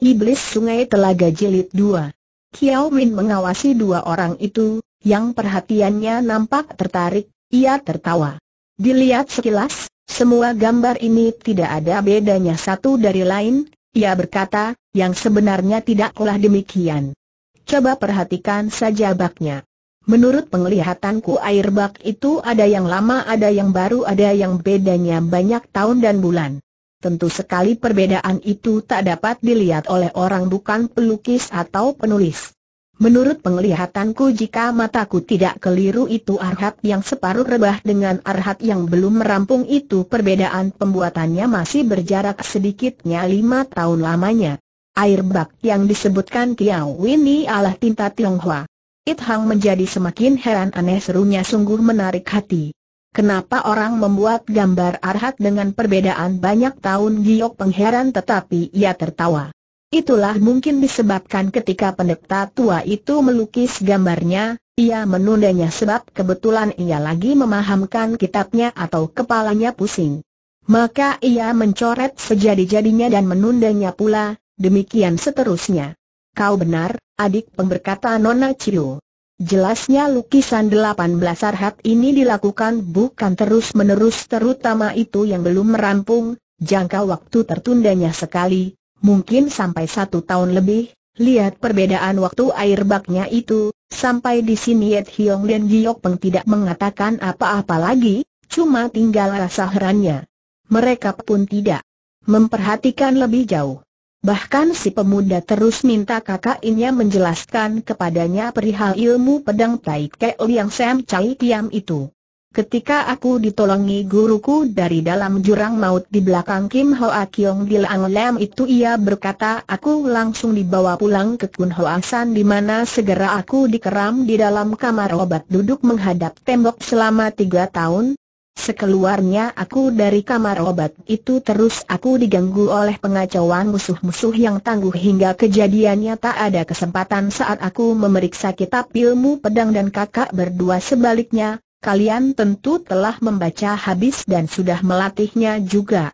Iblis Sungai Telaga Jilid 2 Kiao Min mengawasi dua orang itu, yang perhatiannya nampak tertarik, ia tertawa. Dilihat sekilas, semua gambar ini tidak ada bedanya satu dari lain, ia berkata, yang sebenarnya tidaklah demikian. Coba perhatikan saja baknya. Menurut penglihatanku air bak itu ada yang lama ada yang baru ada yang bedanya banyak tahun dan bulan. Tentu sekali perbedaan itu tak dapat dilihat oleh orang bukan pelukis atau penulis. Menurut penglihatanku jika mataku tidak keliru itu arhat yang separuh rebah dengan arhat yang belum merampung itu perbedaan pembuatannya masih berjarak sedikitnya lima tahun lamanya. Air bak yang disebutkan Kiao Wini Allah tinta Tionghoa. It Hang menjadi semakin heran aneh serunya sungguh menarik hati. Kenapa orang membuat gambar Arhat dengan perbedaan banyak tahun giok pengheran tetapi ia tertawa. Itulah mungkin disebabkan ketika pendeta tua itu melukis gambarnya, ia menundanya sebab kebetulan ia lagi memahamkan kitabnya atau kepalanya pusing. Maka ia mencoret sejadi-jadinya dan menundanya pula, demikian seterusnya. Kau benar, adik pemberkata Nona Ciu. Jelasnya lukisan 18 arhat ini dilakukan bukan terus-menerus terutama itu yang belum merampung, jangka waktu tertundanya sekali, mungkin sampai satu tahun lebih, lihat perbedaan waktu air baknya itu, sampai di sini Yet Hiong dan Giok Peng tidak mengatakan apa-apa lagi, cuma tinggal rasa herannya. Mereka pun tidak memperhatikan lebih jauh. Bahkan si pemuda terus minta kakak inya menjelaskan kepadanya perihal ilmu pedang Tai Keo Liang Sam Chai Kiam itu. Ketika aku ditolongi guruku dari dalam jurang maut di belakang Kim Hoa Kyong di Lang Lam itu ia berkata aku langsung dibawa pulang ke Kun Hoa San di mana segera aku dikeram di dalam kamar obat duduk menghadap tembok selama tiga tahun, Sekeluarnya aku dari kamar obat itu terus aku diganggu oleh pengacauan musuh-musuh yang tangguh hingga kejadiannya tak ada kesempatan saat aku memeriksa kitab ilmu pedang dan kakak berdua sebaliknya, kalian tentu telah membaca habis dan sudah melatihnya juga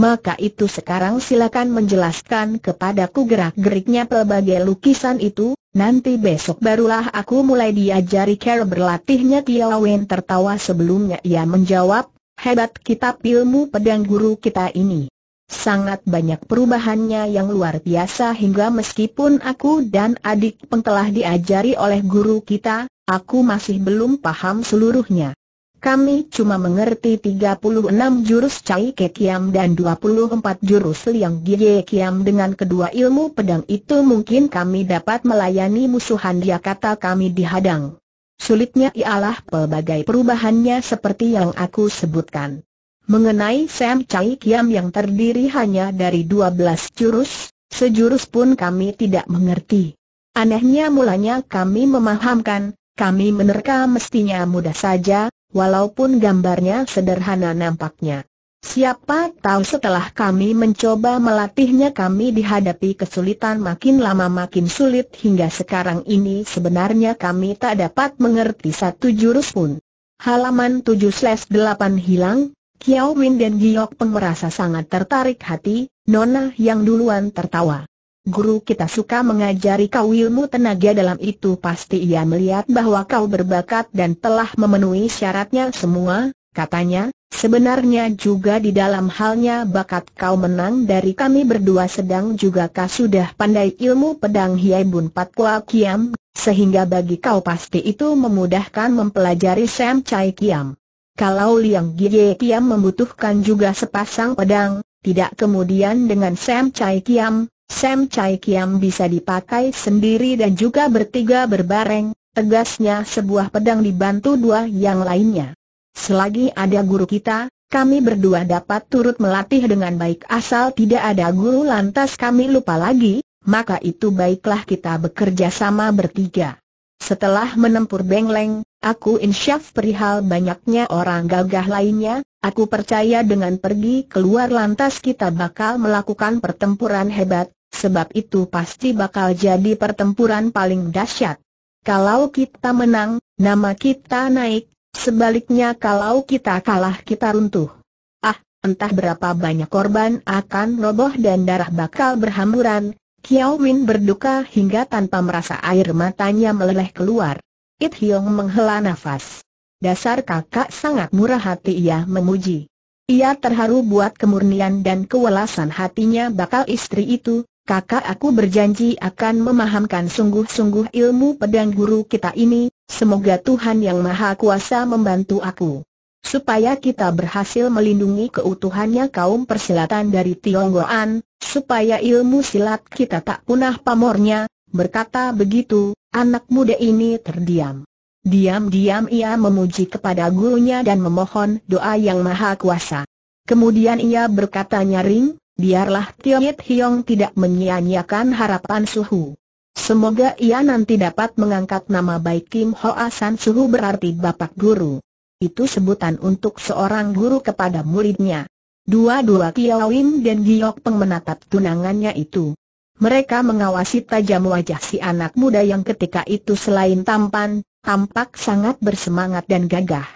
maka itu sekarang silakan menjelaskan kepadaku gerak-geriknya pelbagai lukisan itu, nanti besok barulah aku mulai diajari cara berlatihnya Wen tertawa sebelumnya ia menjawab, hebat kitab ilmu pedang guru kita ini. Sangat banyak perubahannya yang luar biasa hingga meskipun aku dan adik pun telah diajari oleh guru kita, aku masih belum paham seluruhnya. Kami cuma mengerti 36 jurus Cai Ke Kiam dan 24 jurus Liang Gie Kiam dengan kedua ilmu pedang itu mungkin kami dapat melayani musuhan dia kata kami dihadang. Sulitnya ialah pelbagai perubahannya seperti yang aku sebutkan. Mengenai Sam Cai Kiam yang terdiri hanya dari 12 jurus, sejurus pun kami tidak mengerti. Anehnya mulanya kami memahamkan, kami menerka mestinya mudah saja, walaupun gambarnya sederhana nampaknya. Siapa tahu setelah kami mencoba melatihnya kami dihadapi kesulitan makin lama makin sulit hingga sekarang ini sebenarnya kami tak dapat mengerti satu jurus pun. Halaman 7-8 hilang, Kiao Win dan Giok pun merasa sangat tertarik hati, Nona yang duluan tertawa guru kita suka mengajari kau ilmu tenaga dalam itu pasti ia melihat bahwa kau berbakat dan telah memenuhi syaratnya semua, katanya, sebenarnya juga di dalam halnya bakat kau menang dari kami berdua sedang juga kau sudah pandai ilmu pedang Hiai Bun pat kua Kiam, sehingga bagi kau pasti itu memudahkan mempelajari Sam Chai Kiam. Kalau Liang Gie Kiam membutuhkan juga sepasang pedang, tidak kemudian dengan Sam Chai Kiam, Sam Chai Kiam bisa dipakai sendiri dan juga bertiga berbareng, tegasnya sebuah pedang dibantu dua yang lainnya. Selagi ada guru kita, kami berdua dapat turut melatih dengan baik asal tidak ada guru lantas kami lupa lagi, maka itu baiklah kita bekerja sama bertiga. Setelah menempur Bengleng, aku insyaf perihal banyaknya orang gagah lainnya, aku percaya dengan pergi keluar lantas kita bakal melakukan pertempuran hebat, sebab itu pasti bakal jadi pertempuran paling dahsyat. Kalau kita menang, nama kita naik, sebaliknya kalau kita kalah kita runtuh. Ah, entah berapa banyak korban akan roboh dan darah bakal berhamburan, Kiao Min berduka hingga tanpa merasa air matanya meleleh keluar. It Hiong menghela nafas. Dasar kakak sangat murah hati ia memuji. Ia terharu buat kemurnian dan kewelasan hatinya bakal istri itu, kakak aku berjanji akan memahamkan sungguh-sungguh ilmu pedang guru kita ini, semoga Tuhan Yang Maha Kuasa membantu aku. Supaya kita berhasil melindungi keutuhannya kaum persilatan dari Tionggoan, supaya ilmu silat kita tak punah pamornya, berkata begitu, anak muda ini terdiam. Diam-diam ia memuji kepada gurunya dan memohon doa yang maha kuasa. Kemudian ia berkata nyaring, Biarlah Yit Hiong tidak menyia-nyiakan harapan Suhu. Semoga ia nanti dapat mengangkat nama baik Kim Hoa San Suhu berarti Bapak Guru. Itu sebutan untuk seorang guru kepada muridnya. Dua-dua Kiawim dan Giok Peng menatap tunangannya itu. Mereka mengawasi tajam wajah si anak muda yang ketika itu selain tampan, tampak sangat bersemangat dan gagah.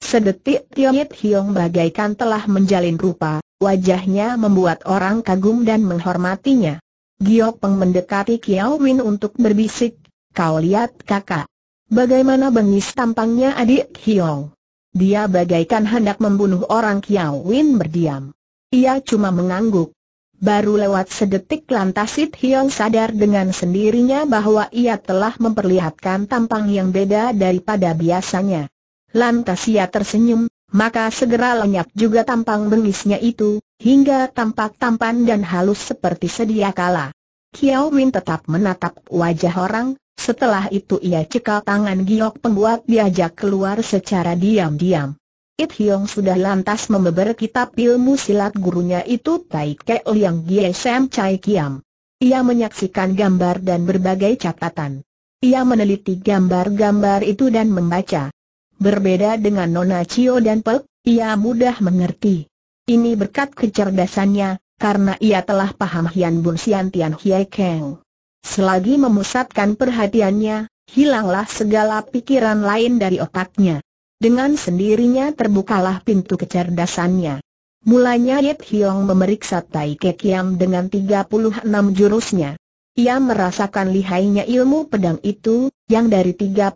Sedetik Yit Hiong bagaikan telah menjalin rupa, Wajahnya membuat orang kagum dan menghormatinya. Giok Peng mendekati Kiao Win untuk berbisik, kau lihat kakak. Bagaimana bengis tampangnya adik Hiong. Dia bagaikan hendak membunuh orang Kiao Win berdiam. Ia cuma mengangguk. Baru lewat sedetik lantas Sid Hiong sadar dengan sendirinya bahwa ia telah memperlihatkan tampang yang beda daripada biasanya. Lantas ia tersenyum, maka segera lenyap juga tampang bengisnya itu, hingga tampak tampan dan halus seperti sedia kala. Kiao Win tetap menatap wajah orang, setelah itu ia cekal tangan giok pembuat diajak keluar secara diam-diam. It Hiong sudah lantas membeber kitab ilmu silat gurunya itu Tai Ke Liang Gie Sam Chai Kiam. Ia menyaksikan gambar dan berbagai catatan. Ia meneliti gambar-gambar itu dan membaca. Berbeda dengan Nona Cio dan Pek, ia mudah mengerti. Ini berkat kecerdasannya, karena ia telah paham Hian Bun Sian Tian Hie Keng. Selagi memusatkan perhatiannya, hilanglah segala pikiran lain dari otaknya. Dengan sendirinya terbukalah pintu kecerdasannya. Mulanya Yip Hiong memeriksa Tai Kekiam dengan 36 jurusnya. Ia merasakan lihainya ilmu pedang itu, yang dari 36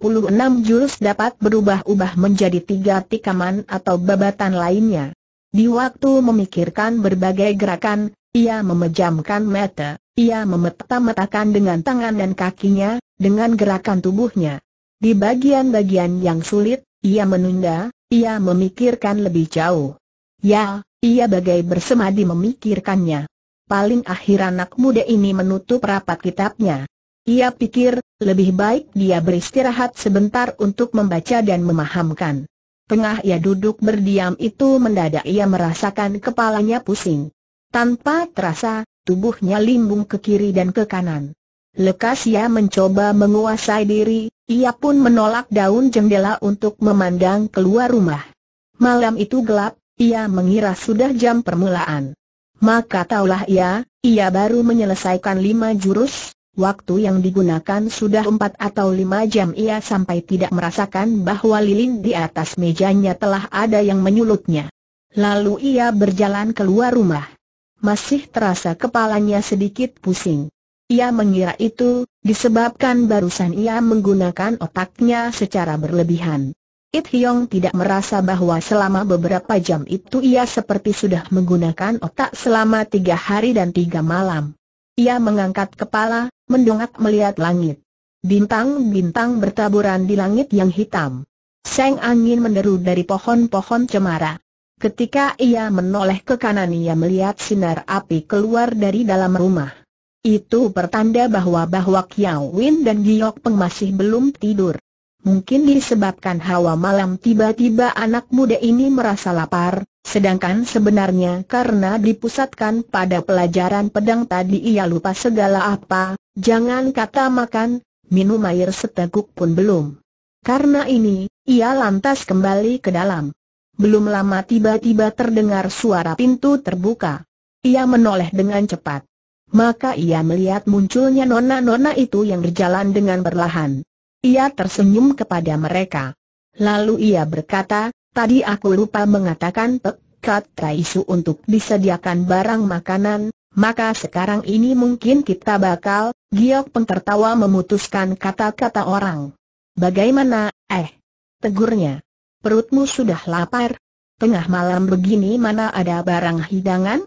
jurus dapat berubah-ubah menjadi tiga tikaman atau babatan lainnya. Di waktu memikirkan berbagai gerakan, ia memejamkan mata, ia memetak metakan dengan tangan dan kakinya, dengan gerakan tubuhnya. Di bagian-bagian yang sulit, ia menunda, ia memikirkan lebih jauh. Ya, ia bagai bersemadi memikirkannya. Paling akhir anak muda ini menutup rapat kitabnya. Ia pikir, lebih baik dia beristirahat sebentar untuk membaca dan memahamkan. Tengah ia duduk berdiam itu mendadak ia merasakan kepalanya pusing. Tanpa terasa, tubuhnya limbung ke kiri dan ke kanan. Lekas ia mencoba menguasai diri, ia pun menolak daun jendela untuk memandang keluar rumah. Malam itu gelap, ia mengira sudah jam permulaan. Maka taulah ia, ia baru menyelesaikan lima jurus, Waktu yang digunakan sudah empat atau lima jam ia sampai tidak merasakan bahwa lilin di atas mejanya telah ada yang menyulutnya. Lalu ia berjalan keluar rumah. Masih terasa kepalanya sedikit pusing. Ia mengira itu, disebabkan barusan ia menggunakan otaknya secara berlebihan. It Hyong tidak merasa bahwa selama beberapa jam itu ia seperti sudah menggunakan otak selama tiga hari dan tiga malam. Ia mengangkat kepala, mendongak melihat langit. Bintang-bintang bertaburan di langit yang hitam. Seng angin menderu dari pohon-pohon cemara. Ketika ia menoleh ke kanan ia melihat sinar api keluar dari dalam rumah. Itu pertanda bahwa bahwa Kiao Win dan Giok Peng masih belum tidur. Mungkin disebabkan hawa malam tiba-tiba anak muda ini merasa lapar, sedangkan sebenarnya karena dipusatkan pada pelajaran pedang tadi ia lupa segala apa, jangan kata makan, minum air seteguk pun belum. Karena ini, ia lantas kembali ke dalam. Belum lama tiba-tiba terdengar suara pintu terbuka. Ia menoleh dengan cepat. Maka ia melihat munculnya nona-nona itu yang berjalan dengan perlahan. Ia tersenyum kepada mereka. Lalu ia berkata, tadi aku lupa mengatakan pekat Taisu untuk disediakan barang makanan, maka sekarang ini mungkin kita bakal, Giok Peng tertawa memutuskan kata-kata orang. Bagaimana, eh? Tegurnya. Perutmu sudah lapar? Tengah malam begini mana ada barang hidangan?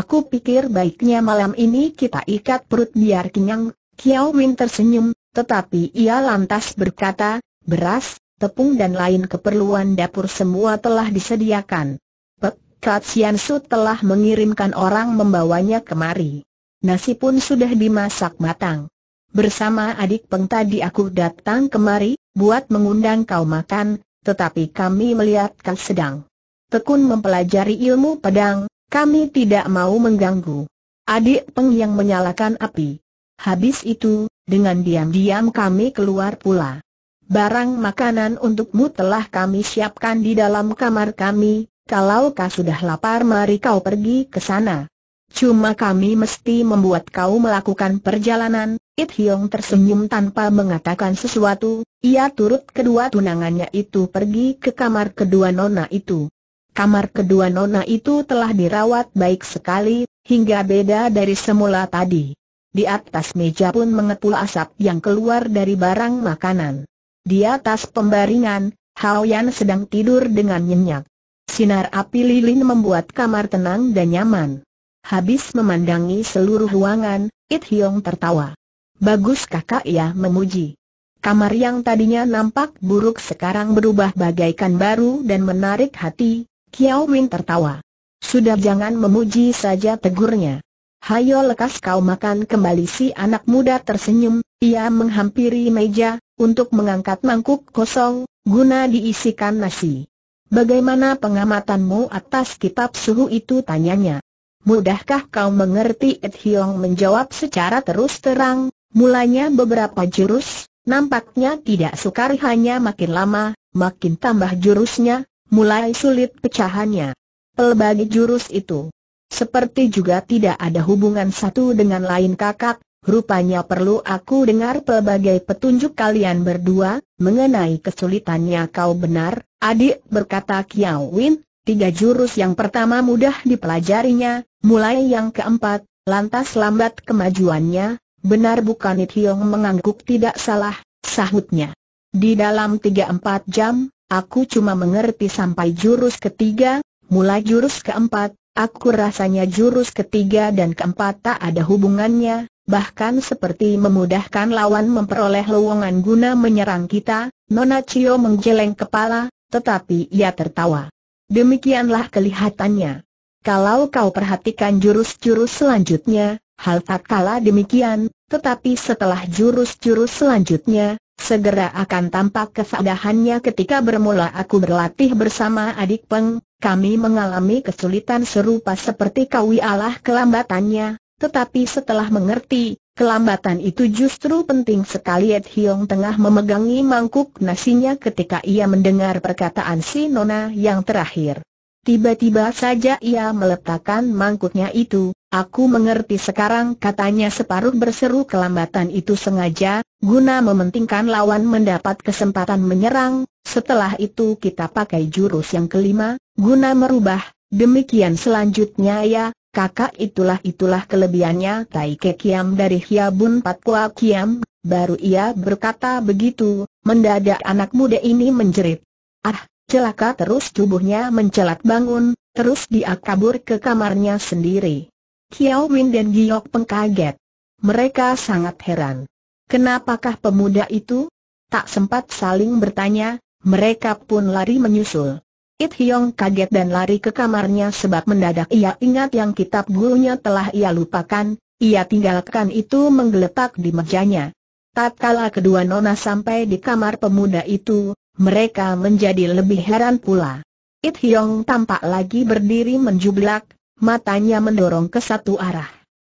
Aku pikir baiknya malam ini kita ikat perut biar kenyang, Kiao Win tersenyum, tetapi ia lantas berkata, beras, tepung dan lain keperluan dapur semua telah disediakan. Pek Sian Su telah mengirimkan orang membawanya kemari. Nasi pun sudah dimasak matang. Bersama adik peng tadi aku datang kemari, buat mengundang kau makan, tetapi kami melihat kau sedang. Tekun mempelajari ilmu pedang, kami tidak mau mengganggu. Adik peng yang menyalakan api. Habis itu, dengan diam-diam kami keluar pula. Barang makanan untukmu telah kami siapkan di dalam kamar kami, kalau kau sudah lapar mari kau pergi ke sana. Cuma kami mesti membuat kau melakukan perjalanan, It Hiong tersenyum tanpa mengatakan sesuatu, ia turut kedua tunangannya itu pergi ke kamar kedua nona itu. Kamar kedua nona itu telah dirawat baik sekali, hingga beda dari semula tadi. Di atas meja pun mengepul asap yang keluar dari barang makanan. Di atas pembaringan, Hao Yan sedang tidur dengan nyenyak. Sinar api lilin membuat kamar tenang dan nyaman. Habis memandangi seluruh ruangan, It Hiong tertawa. Bagus kakak ya, memuji. Kamar yang tadinya nampak buruk sekarang berubah bagaikan baru dan menarik hati, Kiao Win tertawa. Sudah jangan memuji saja tegurnya hayo lekas kau makan kembali si anak muda tersenyum, ia menghampiri meja, untuk mengangkat mangkuk kosong, guna diisikan nasi. Bagaimana pengamatanmu atas kitab suhu itu tanyanya? Mudahkah kau mengerti Ed Hiong menjawab secara terus terang, mulanya beberapa jurus, nampaknya tidak sukar hanya makin lama, makin tambah jurusnya, mulai sulit pecahannya. Pelbagai jurus itu, seperti juga tidak ada hubungan satu dengan lain kakak, rupanya perlu aku dengar pelbagai petunjuk kalian berdua, mengenai kesulitannya kau benar, adik berkata Kiao Win, tiga jurus yang pertama mudah dipelajarinya, mulai yang keempat, lantas lambat kemajuannya, benar bukan It Hiong mengangguk tidak salah, sahutnya. Di dalam tiga empat jam, Aku cuma mengerti sampai jurus ketiga, mulai jurus keempat, Aku rasanya jurus ketiga dan keempat tak ada hubungannya, bahkan seperti memudahkan lawan memperoleh lowongan guna menyerang kita, Nona Cio menggeleng kepala, tetapi ia tertawa. Demikianlah kelihatannya. Kalau kau perhatikan jurus-jurus selanjutnya, hal tak kalah demikian, tetapi setelah jurus-jurus selanjutnya, segera akan tampak kesadahannya ketika bermula aku berlatih bersama adik Peng, kami mengalami kesulitan serupa seperti kau Allah kelambatannya, tetapi setelah mengerti, kelambatan itu justru penting sekali Ed Hiong tengah memegangi mangkuk nasinya ketika ia mendengar perkataan si Nona yang terakhir. Tiba-tiba saja ia meletakkan mangkuknya itu, aku mengerti sekarang katanya separuh berseru kelambatan itu sengaja, guna mementingkan lawan mendapat kesempatan menyerang, setelah itu kita pakai jurus yang kelima, guna merubah, demikian selanjutnya ya, kakak itulah itulah kelebihannya Tai Ke Kiam dari bun Pat Kua Kiam, baru ia berkata begitu, mendadak anak muda ini menjerit. Ah, celaka terus tubuhnya mencelat bangun, terus dia kabur ke kamarnya sendiri. Kiao Win dan Giok pengkaget. Mereka sangat heran. Kenapakah pemuda itu? Tak sempat saling bertanya, mereka pun lari menyusul. It Hyong kaget dan lari ke kamarnya sebab mendadak ia ingat yang kitab gurunya telah ia lupakan, ia tinggalkan itu menggeletak di mejanya. Tatkala kedua nona sampai di kamar pemuda itu, mereka menjadi lebih heran pula. It Hyong tampak lagi berdiri menjublak, matanya mendorong ke satu arah.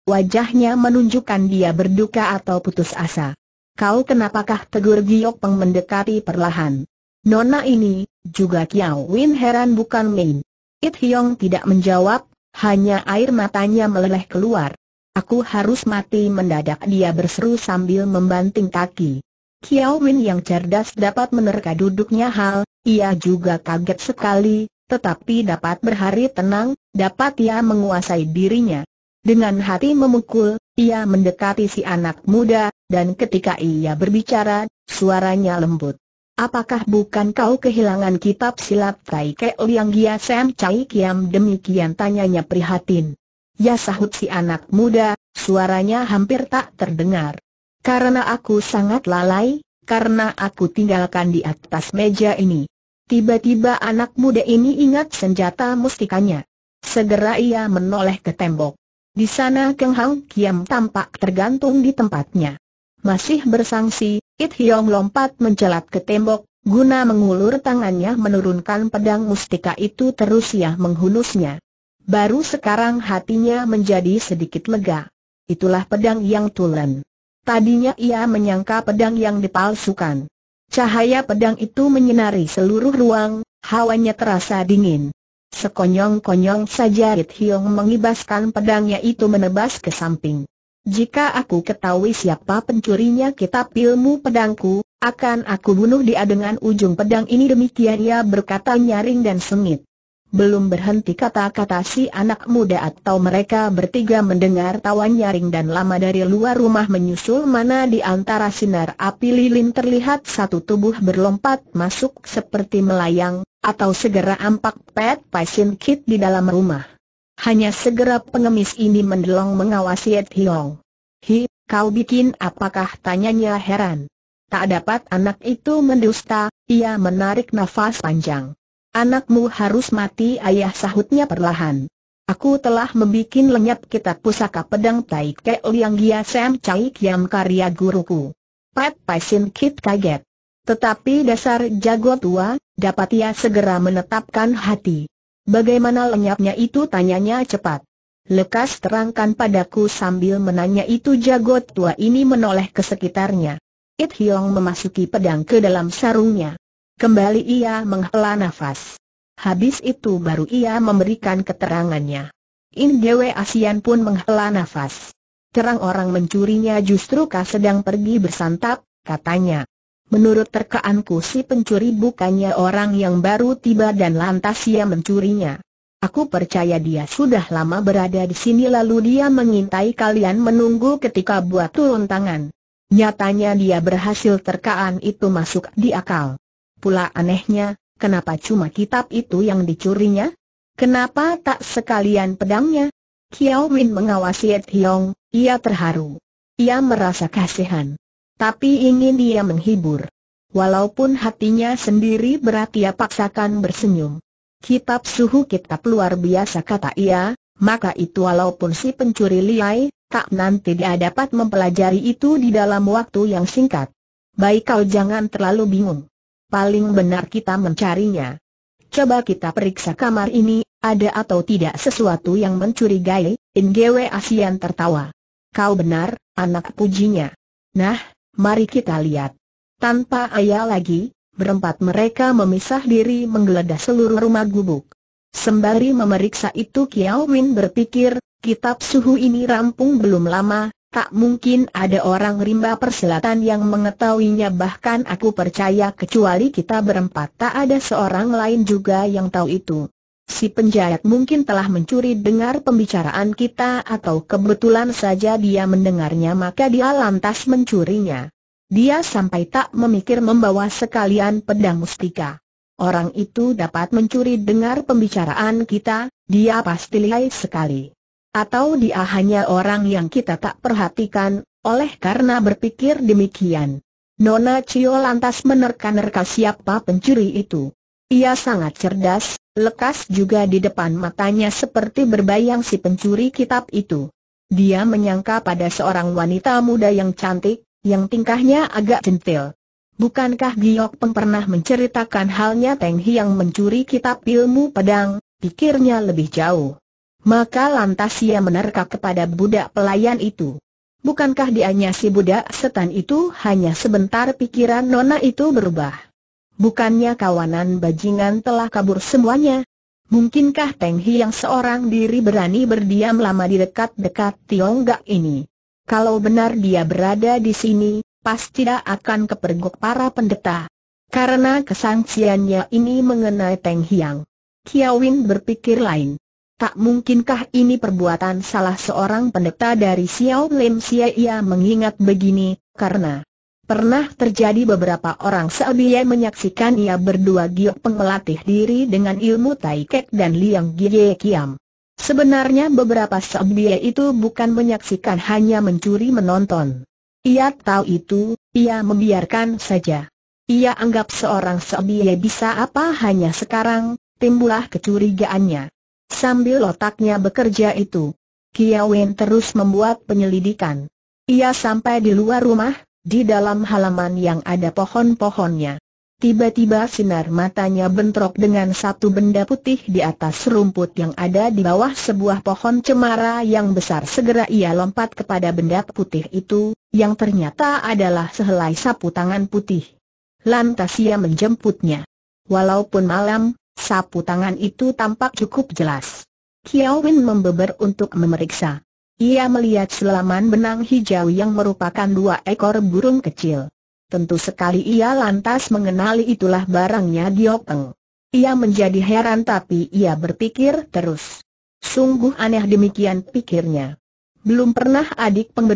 Wajahnya menunjukkan dia berduka atau putus asa. Kau kenapakah tegur Giok Peng mendekati perlahan? Nona ini, juga Kiao Win heran bukan main. It Hyong tidak menjawab, hanya air matanya meleleh keluar. Aku harus mati mendadak dia berseru sambil membanting kaki. Kiao Win yang cerdas dapat menerka duduknya hal, ia juga kaget sekali, tetapi dapat berhari tenang, dapat ia menguasai dirinya. Dengan hati memukul, ia mendekati si anak muda, dan ketika ia berbicara, suaranya lembut. Apakah bukan kau kehilangan kitab silat Tai Ke Liang Gia Sam Cai Kiam demikian tanyanya prihatin. Ya sahut si anak muda, suaranya hampir tak terdengar. Karena aku sangat lalai, karena aku tinggalkan di atas meja ini. Tiba-tiba anak muda ini ingat senjata mustikanya. Segera ia menoleh ke tembok. Di sana Keng Hang Kiam tampak tergantung di tempatnya. Masih bersangsi, It Hiong lompat mencelat ke tembok, guna mengulur tangannya menurunkan pedang mustika itu terus ia ya menghunusnya. Baru sekarang hatinya menjadi sedikit lega. Itulah pedang yang tulen. Tadinya ia menyangka pedang yang dipalsukan. Cahaya pedang itu menyinari seluruh ruang, hawanya terasa dingin. Sekonyong-konyong saja It Hiong mengibaskan pedangnya itu menebas ke samping. Jika aku ketahui siapa pencurinya kitab ilmu pedangku, akan aku bunuh dia dengan ujung pedang ini demikian ia berkata nyaring dan sengit. Belum berhenti kata-kata si anak muda atau mereka bertiga mendengar tawa nyaring dan lama dari luar rumah menyusul mana di antara sinar api lilin terlihat satu tubuh berlompat masuk seperti melayang, atau segera ampak pet pasien kit di dalam rumah. Hanya segera pengemis ini mendelong mengawasi Ed Hiong. Hi, kau bikin apakah tanyanya heran. Tak dapat anak itu mendusta, ia menarik nafas panjang. Anakmu harus mati ayah sahutnya perlahan. Aku telah membuat lenyap kitab pusaka pedang Tai Ke Liang Gia Sam Chai Kiam karya guruku. Pat Paisin Kit kaget. Tetapi dasar jago tua, dapat ia segera menetapkan hati. Bagaimana lenyapnya itu tanyanya cepat. Lekas terangkan padaku sambil menanya itu jago tua ini menoleh ke sekitarnya. It Hiong memasuki pedang ke dalam sarungnya. Kembali ia menghela nafas. Habis itu baru ia memberikan keterangannya. In Dewe Asian pun menghela nafas. Terang orang mencurinya justru kah sedang pergi bersantap, katanya. Menurut terkaanku si pencuri bukannya orang yang baru tiba dan lantas ia mencurinya. Aku percaya dia sudah lama berada di sini lalu dia mengintai kalian menunggu ketika buat turun tangan. Nyatanya dia berhasil terkaan itu masuk di akal. Pula anehnya, kenapa cuma kitab itu yang dicurinya? Kenapa tak sekalian pedangnya? Kiao Win mengawasi Ed Hiong, ia terharu. Ia merasa kasihan. Tapi ingin dia menghibur. Walaupun hatinya sendiri berat ia paksakan bersenyum. Kitab suhu kitab luar biasa kata ia, maka itu walaupun si pencuri liai, tak nanti dia dapat mempelajari itu di dalam waktu yang singkat. Baik kau jangan terlalu bingung. Paling benar kita mencarinya. Coba kita periksa kamar ini, ada atau tidak sesuatu yang mencurigai, Ingewe Asian tertawa. Kau benar, anak pujinya. Nah, mari kita lihat. Tanpa ayah lagi, berempat mereka memisah diri menggeledah seluruh rumah gubuk. Sembari memeriksa itu Kiao Win berpikir, kitab suhu ini rampung belum lama, tak mungkin ada orang rimba persilatan yang mengetahuinya bahkan aku percaya kecuali kita berempat tak ada seorang lain juga yang tahu itu. Si penjahat mungkin telah mencuri dengar pembicaraan kita atau kebetulan saja dia mendengarnya maka dia lantas mencurinya. Dia sampai tak memikir membawa sekalian pedang mustika. Orang itu dapat mencuri dengar pembicaraan kita, dia pasti lihai sekali. Atau dia hanya orang yang kita tak perhatikan, oleh karena berpikir demikian. Nona Cio lantas menerka-nerka siapa pencuri itu. Ia sangat cerdas, lekas juga di depan matanya seperti berbayang si pencuri kitab itu. Dia menyangka pada seorang wanita muda yang cantik, yang tingkahnya agak centil. Bukankah Giok Peng pernah menceritakan halnya Teng yang mencuri kitab ilmu pedang, pikirnya lebih jauh. Maka lantas ia menerka kepada budak pelayan itu. Bukankah dianya si budak setan itu hanya sebentar pikiran nona itu berubah. Bukannya kawanan bajingan telah kabur semuanya? Mungkinkah Teng Hi yang seorang diri berani berdiam lama di dekat-dekat Gak ini? Kalau benar dia berada di sini, pasti tidak akan kepergok para pendeta. Karena kesangsiannya ini mengenai Teng Hiang. Kiawin berpikir lain. Tak mungkinkah ini perbuatan salah seorang pendeta dari Xiao Lim Xia ia mengingat begini, karena Pernah terjadi beberapa orang Saudi menyaksikan ia berdua giok pengelatih diri dengan ilmu Tai Kek dan Liang Gie Kiam. Sebenarnya beberapa Saudi itu bukan menyaksikan hanya mencuri menonton. Ia tahu itu, ia membiarkan saja. Ia anggap seorang Saudi bisa apa hanya sekarang, timbulah kecurigaannya. Sambil otaknya bekerja itu, Kiawen terus membuat penyelidikan. Ia sampai di luar rumah, di dalam halaman yang ada pohon-pohonnya. Tiba-tiba sinar matanya bentrok dengan satu benda putih di atas rumput yang ada di bawah sebuah pohon cemara yang besar Segera ia lompat kepada benda putih itu, yang ternyata adalah sehelai sapu tangan putih Lantas ia menjemputnya Walaupun malam, sapu tangan itu tampak cukup jelas Kiawin membeber untuk memeriksa ia melihat selaman benang hijau yang merupakan dua ekor burung kecil. Tentu sekali ia lantas mengenali itulah barangnya Diopeng. Ia menjadi heran tapi ia berpikir terus. Sungguh aneh demikian pikirnya. Belum pernah adik peng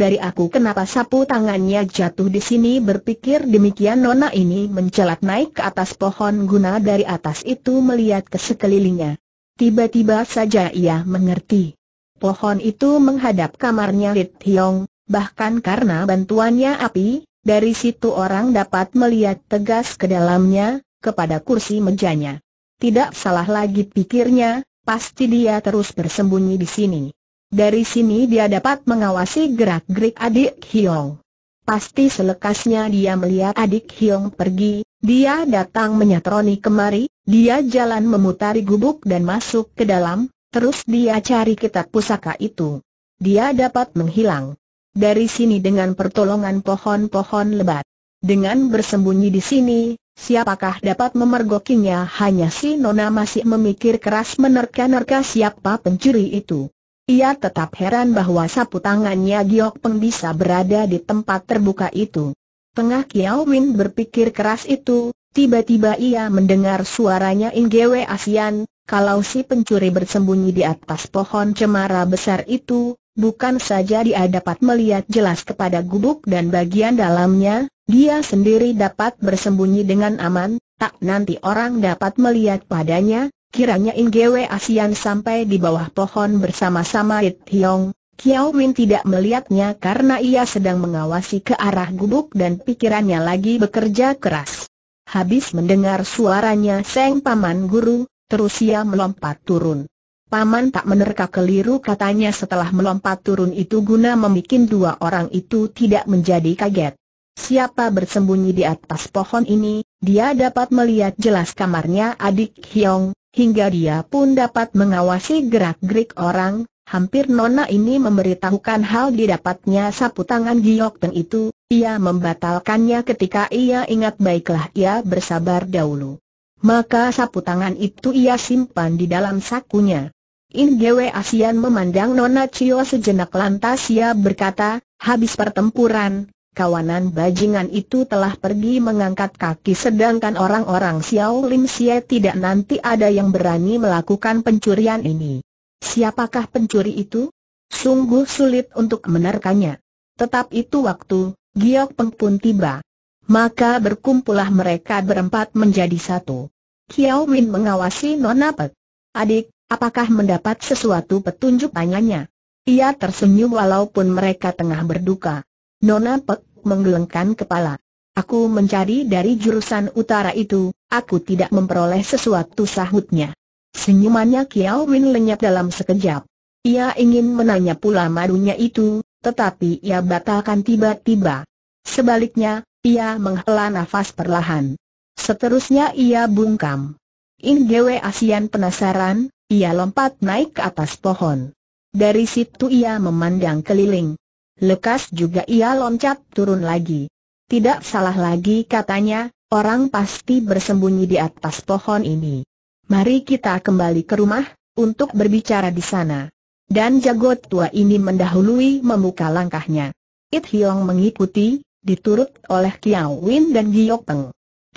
dari aku kenapa sapu tangannya jatuh di sini berpikir demikian nona ini mencelat naik ke atas pohon guna dari atas itu melihat ke sekelilingnya. Tiba-tiba saja ia mengerti. Pohon itu menghadap kamarnya Lit Hiong, bahkan karena bantuannya api, dari situ orang dapat melihat tegas ke dalamnya, kepada kursi mejanya. Tidak salah lagi pikirnya, pasti dia terus bersembunyi di sini. Dari sini dia dapat mengawasi gerak-gerik adik Hiong. Pasti selekasnya dia melihat adik Hiong pergi, dia datang menyatroni kemari, dia jalan memutari gubuk dan masuk ke dalam, Terus dia cari kitab pusaka itu. Dia dapat menghilang. Dari sini dengan pertolongan pohon-pohon lebat. Dengan bersembunyi di sini, siapakah dapat memergokinya hanya si Nona masih memikir keras menerka-nerka siapa pencuri itu. Ia tetap heran bahwa sapu tangannya Giok Peng bisa berada di tempat terbuka itu. Tengah Kiao Win berpikir keras itu, tiba-tiba ia mendengar suaranya Ingwe Asian, kalau si pencuri bersembunyi di atas pohon cemara besar itu, bukan saja dia dapat melihat jelas kepada gubuk dan bagian dalamnya, dia sendiri dapat bersembunyi dengan aman, tak nanti orang dapat melihat padanya, kiranya Ingewe Asian sampai di bawah pohon bersama-sama It Hiong. Kiao Win tidak melihatnya karena ia sedang mengawasi ke arah gubuk dan pikirannya lagi bekerja keras. Habis mendengar suaranya Seng Paman Guru, Terus ia melompat turun. Paman tak menerka keliru katanya setelah melompat turun itu guna membuat dua orang itu tidak menjadi kaget. Siapa bersembunyi di atas pohon ini, dia dapat melihat jelas kamarnya adik Hyong, hingga dia pun dapat mengawasi gerak-gerik orang, hampir Nona ini memberitahukan hal didapatnya sapu tangan Giok Teng itu, ia membatalkannya ketika ia ingat baiklah ia bersabar dahulu maka sapu tangan itu ia simpan di dalam sakunya. In Gwe Asian memandang Nona Cio sejenak lantas ia berkata, habis pertempuran, kawanan bajingan itu telah pergi mengangkat kaki sedangkan orang-orang Xiao Lim sia tidak nanti ada yang berani melakukan pencurian ini. Siapakah pencuri itu? Sungguh sulit untuk menerkanya. Tetap itu waktu, Giok Peng pun tiba. Maka berkumpullah mereka berempat menjadi satu. Kiao Min mengawasi Nona Pek. Adik, apakah mendapat sesuatu petunjuk tanyanya? Ia tersenyum walaupun mereka tengah berduka. Nona Pek menggelengkan kepala. Aku mencari dari jurusan utara itu, aku tidak memperoleh sesuatu sahutnya. Senyumannya Kiao Min lenyap dalam sekejap. Ia ingin menanya pula madunya itu, tetapi ia batalkan tiba-tiba. Sebaliknya, ia menghela nafas perlahan. Seterusnya ia bungkam. In Gwe Asian penasaran, ia lompat naik ke atas pohon. Dari situ ia memandang keliling. Lekas juga ia loncat turun lagi. Tidak salah lagi katanya, orang pasti bersembunyi di atas pohon ini. Mari kita kembali ke rumah, untuk berbicara di sana. Dan jagot tua ini mendahului membuka langkahnya. It Hiong mengikuti, diturut oleh Kiao Win dan Giok Peng.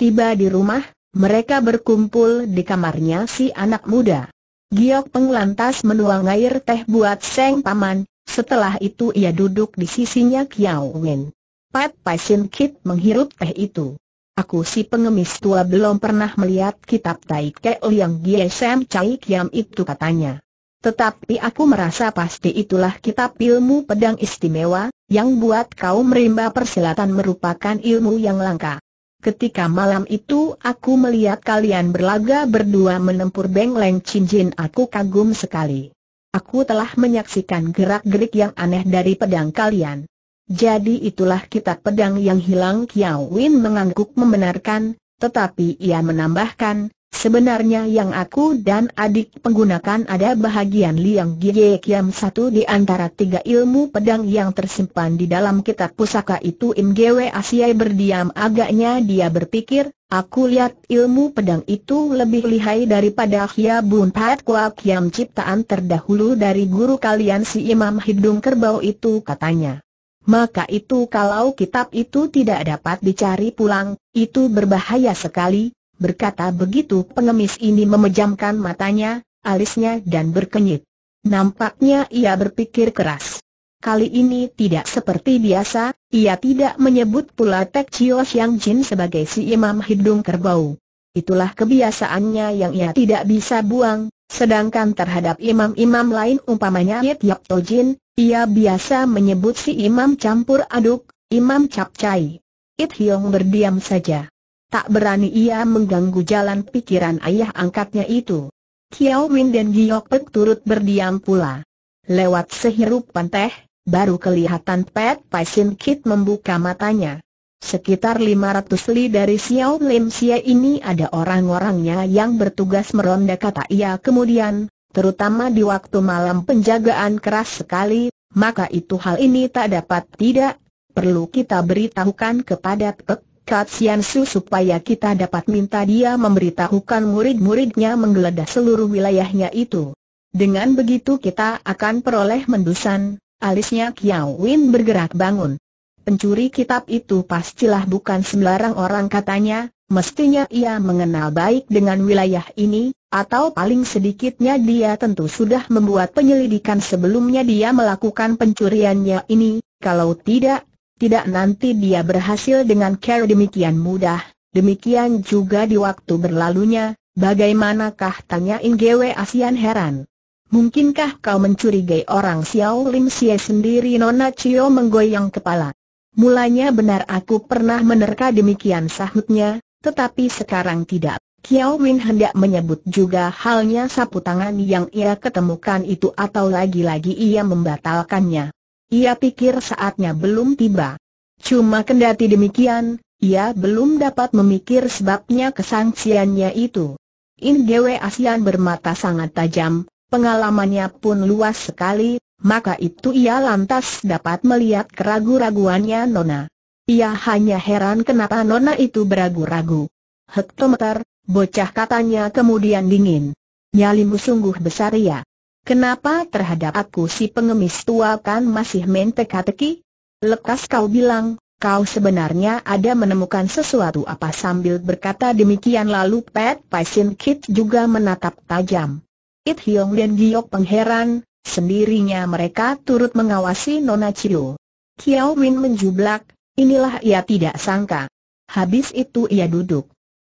Tiba di rumah, mereka berkumpul di kamarnya si anak muda. Giok Peng lantas menuang air teh buat Seng Paman, setelah itu ia duduk di sisinya Kiao Wen. Pat Pasin Kit menghirup teh itu. Aku si pengemis tua belum pernah melihat kitab Tai Kek Liang Gie Sam Kiam itu katanya. Tetapi aku merasa pasti itulah kitab ilmu pedang istimewa, yang buat kau merimba persilatan merupakan ilmu yang langka. Ketika malam itu aku melihat kalian berlaga berdua menempur bengleng cincin aku kagum sekali. Aku telah menyaksikan gerak-gerik yang aneh dari pedang kalian. Jadi itulah kitab pedang yang hilang Kiao Win mengangguk membenarkan, tetapi ia menambahkan, Sebenarnya yang aku dan adik menggunakan ada bahagian Liang Gie Kiam satu di antara tiga ilmu pedang yang tersimpan di dalam kitab pusaka itu Im Gwe Asiai berdiam agaknya dia berpikir, aku lihat ilmu pedang itu lebih lihai daripada Hia Bun Pat Kuak Kiam ciptaan terdahulu dari guru kalian si Imam Hidung Kerbau itu katanya. Maka itu kalau kitab itu tidak dapat dicari pulang, itu berbahaya sekali, Berkata begitu pengemis ini memejamkan matanya, alisnya dan berkenyit. Nampaknya ia berpikir keras. Kali ini tidak seperti biasa, ia tidak menyebut pula Tek Chio Xiang Jin sebagai si imam hidung kerbau. Itulah kebiasaannya yang ia tidak bisa buang, sedangkan terhadap imam-imam lain umpamanya Yap To Jin, ia biasa menyebut si imam campur aduk, imam capcai. It Hiong berdiam saja. Tak berani ia mengganggu jalan pikiran ayah angkatnya itu. Kiao Win dan Giok Pek turut berdiam pula. Lewat sehirup panteh, baru kelihatan Pet Sin Kit membuka matanya. Sekitar 500 li dari Xiao Lim Sia ini ada orang-orangnya yang bertugas meronda kata ia kemudian, terutama di waktu malam penjagaan keras sekali, maka itu hal ini tak dapat tidak, perlu kita beritahukan kepada Pek mengikat Sian Su supaya kita dapat minta dia memberitahukan murid-muridnya menggeledah seluruh wilayahnya itu. Dengan begitu kita akan peroleh mendusan, alisnya Kiao Win bergerak bangun. Pencuri kitab itu pastilah bukan sembarang orang katanya, mestinya ia mengenal baik dengan wilayah ini, atau paling sedikitnya dia tentu sudah membuat penyelidikan sebelumnya dia melakukan pencuriannya ini, kalau tidak tidak nanti dia berhasil dengan cara demikian mudah, demikian juga di waktu berlalunya, bagaimanakah tanya Ingwe Asian heran. Mungkinkah kau mencurigai orang Xiao Lim Xie sendiri Nona Cio menggoyang kepala. Mulanya benar aku pernah menerka demikian sahutnya, tetapi sekarang tidak. Kiao Win hendak menyebut juga halnya sapu tangan yang ia ketemukan itu atau lagi-lagi ia membatalkannya. Ia pikir saatnya belum tiba. Cuma kendati demikian, ia belum dapat memikir sebabnya kesangsiannya itu. In Gwe Asian bermata sangat tajam, pengalamannya pun luas sekali, maka itu ia lantas dapat melihat keragu-raguannya Nona. Ia hanya heran kenapa Nona itu beragu-ragu. Hektometer, bocah katanya kemudian dingin. Nyalimu sungguh besar ya. Kenapa terhadap aku si pengemis tua kan masih main teka teki Lekas kau bilang, kau sebenarnya ada menemukan sesuatu apa sambil berkata demikian lalu Pat Paisin Kit juga menatap tajam. It Hiong dan Giok pengheran, sendirinya mereka turut mengawasi Nona Chiu. Kiao Win menjublak, inilah ia tidak sangka. Habis itu ia duduk.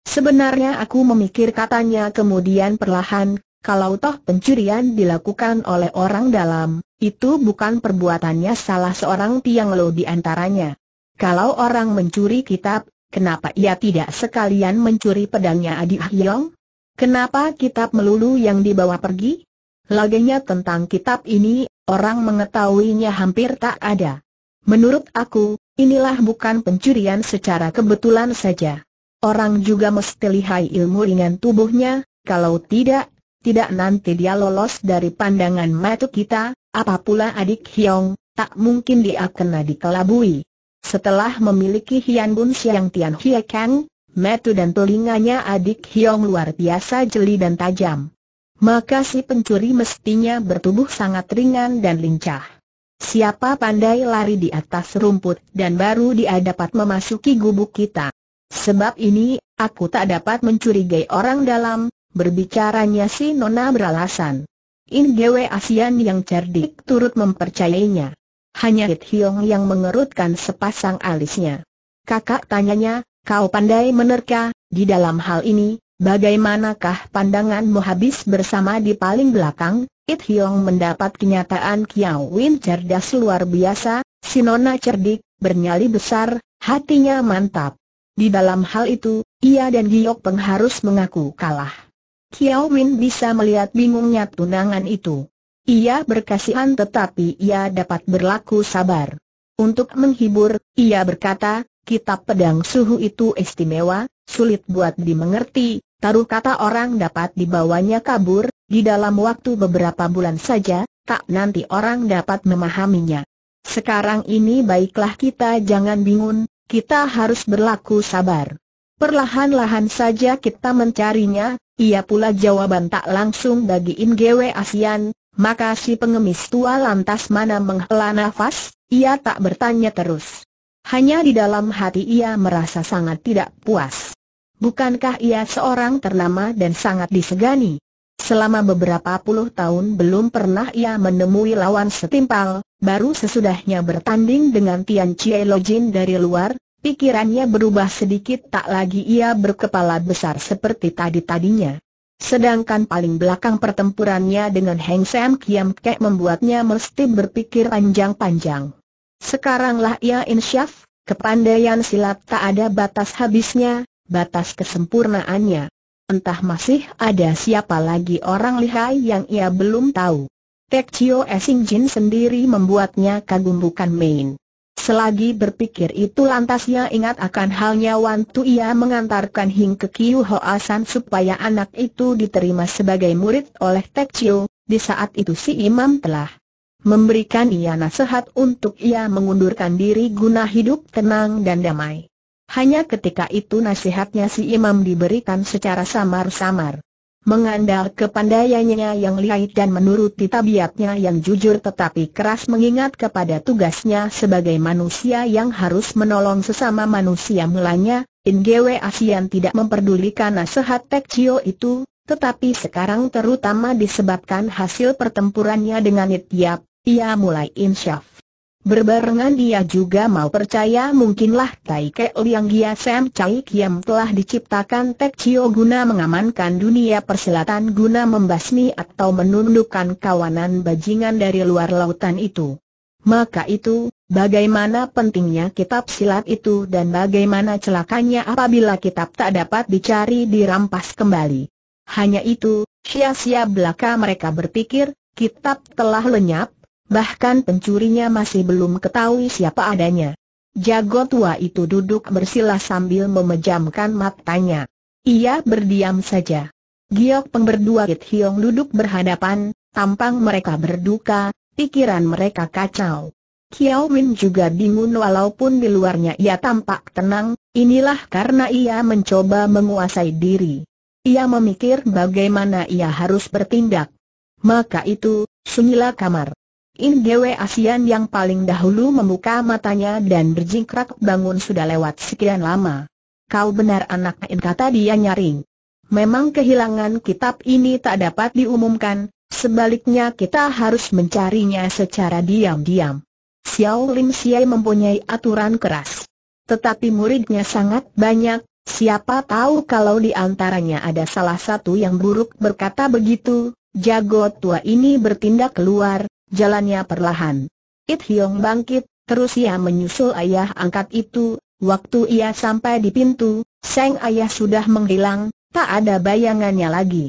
Sebenarnya aku memikir katanya kemudian perlahan, kalau toh pencurian dilakukan oleh orang dalam, itu bukan perbuatannya salah seorang tiang lo di antaranya. Kalau orang mencuri kitab, kenapa ia tidak sekalian mencuri pedangnya Adi Hyong? Ah kenapa kitab melulu yang dibawa pergi? Lagenya tentang kitab ini, orang mengetahuinya hampir tak ada. Menurut aku, inilah bukan pencurian secara kebetulan saja. Orang juga mesti lihai ilmu ringan tubuhnya, kalau tidak, tidak nanti dia lolos dari pandangan mata kita, apa adik Hiong, tak mungkin dia kena dikelabui. Setelah memiliki Hian Bun Siang Tian Hie Kang, metu dan telinganya adik Hiong luar biasa jeli dan tajam. Maka si pencuri mestinya bertubuh sangat ringan dan lincah. Siapa pandai lari di atas rumput dan baru dia dapat memasuki gubuk kita. Sebab ini, aku tak dapat mencurigai orang dalam, Berbicaranya si Nona beralasan. In Gwe Asian yang cerdik turut mempercayainya. Hanya It Hyong yang mengerutkan sepasang alisnya. Kakak tanyanya, kau pandai menerka, di dalam hal ini, bagaimanakah pandanganmu habis bersama di paling belakang? It Hyong mendapat kenyataan Kiao Win cerdas luar biasa, Si Nona cerdik, bernyali besar, hatinya mantap. Di dalam hal itu, ia dan Giok Peng harus mengaku kalah. Kiao Min bisa melihat bingungnya tunangan itu. Ia berkasihan tetapi ia dapat berlaku sabar. Untuk menghibur, ia berkata, kitab pedang suhu itu istimewa, sulit buat dimengerti, taruh kata orang dapat dibawanya kabur, di dalam waktu beberapa bulan saja, tak nanti orang dapat memahaminya. Sekarang ini baiklah kita jangan bingung, kita harus berlaku sabar. Perlahan-lahan saja kita mencarinya, ia pula jawaban tak langsung bagi Im Asian, maka si pengemis tua lantas mana menghela nafas, ia tak bertanya terus. Hanya di dalam hati ia merasa sangat tidak puas. Bukankah ia seorang ternama dan sangat disegani? Selama beberapa puluh tahun belum pernah ia menemui lawan setimpal, baru sesudahnya bertanding dengan Tian Chie Jin dari luar, Pikirannya berubah sedikit tak lagi ia berkepala besar seperti tadi-tadinya. Sedangkan paling belakang pertempurannya dengan Heng Sam Kiam Kek membuatnya mesti berpikir panjang-panjang. Sekaranglah ia insyaf, kepandaian silat tak ada batas habisnya, batas kesempurnaannya. Entah masih ada siapa lagi orang lihai yang ia belum tahu. Tek Chio Esing Jin sendiri membuatnya kagum bukan main. Selagi berpikir itu lantas ia ingat akan halnya waktu ia mengantarkan Hing ke Kiu Hoasan supaya anak itu diterima sebagai murid oleh Tek Chiu, di saat itu si imam telah memberikan ia nasihat untuk ia mengundurkan diri guna hidup tenang dan damai. Hanya ketika itu nasihatnya si imam diberikan secara samar-samar. Mengandar kepandaiannya yang lihai dan menuruti tabiatnya yang jujur tetapi keras mengingat kepada tugasnya sebagai manusia yang harus menolong sesama manusia mulanya, Ingwe Asian tidak memperdulikan nasihat Tek Chio itu, tetapi sekarang terutama disebabkan hasil pertempurannya dengan Itiap, ia mulai insyaf. Berbarengan dia juga mau percaya mungkinlah Tai Ke Liang Gia Sam Chai Kiam telah diciptakan Tek Chio guna mengamankan dunia persilatan guna membasmi atau menundukkan kawanan bajingan dari luar lautan itu. Maka itu, bagaimana pentingnya kitab silat itu dan bagaimana celakanya apabila kitab tak dapat dicari dirampas kembali. Hanya itu, sia-sia belaka mereka berpikir, kitab telah lenyap, bahkan pencurinya masih belum ketahui siapa adanya. Jago tua itu duduk bersila sambil memejamkan matanya. Ia berdiam saja. Giok pemberdua Kit Hiong duduk berhadapan, tampang mereka berduka, pikiran mereka kacau. Kiao Win juga bingung walaupun di luarnya ia tampak tenang, inilah karena ia mencoba menguasai diri. Ia memikir bagaimana ia harus bertindak. Maka itu, sunyilah kamar. In Gwe Asian yang paling dahulu membuka matanya dan berjingkrak bangun sudah lewat sekian lama. Kau benar anak In kata dia nyaring. Memang kehilangan kitab ini tak dapat diumumkan, sebaliknya kita harus mencarinya secara diam-diam. Xiao Lim Xiai mempunyai aturan keras. Tetapi muridnya sangat banyak, siapa tahu kalau di antaranya ada salah satu yang buruk berkata begitu, jago tua ini bertindak keluar, jalannya perlahan. It Hiong bangkit, terus ia menyusul ayah angkat itu, waktu ia sampai di pintu, seng ayah sudah menghilang, tak ada bayangannya lagi.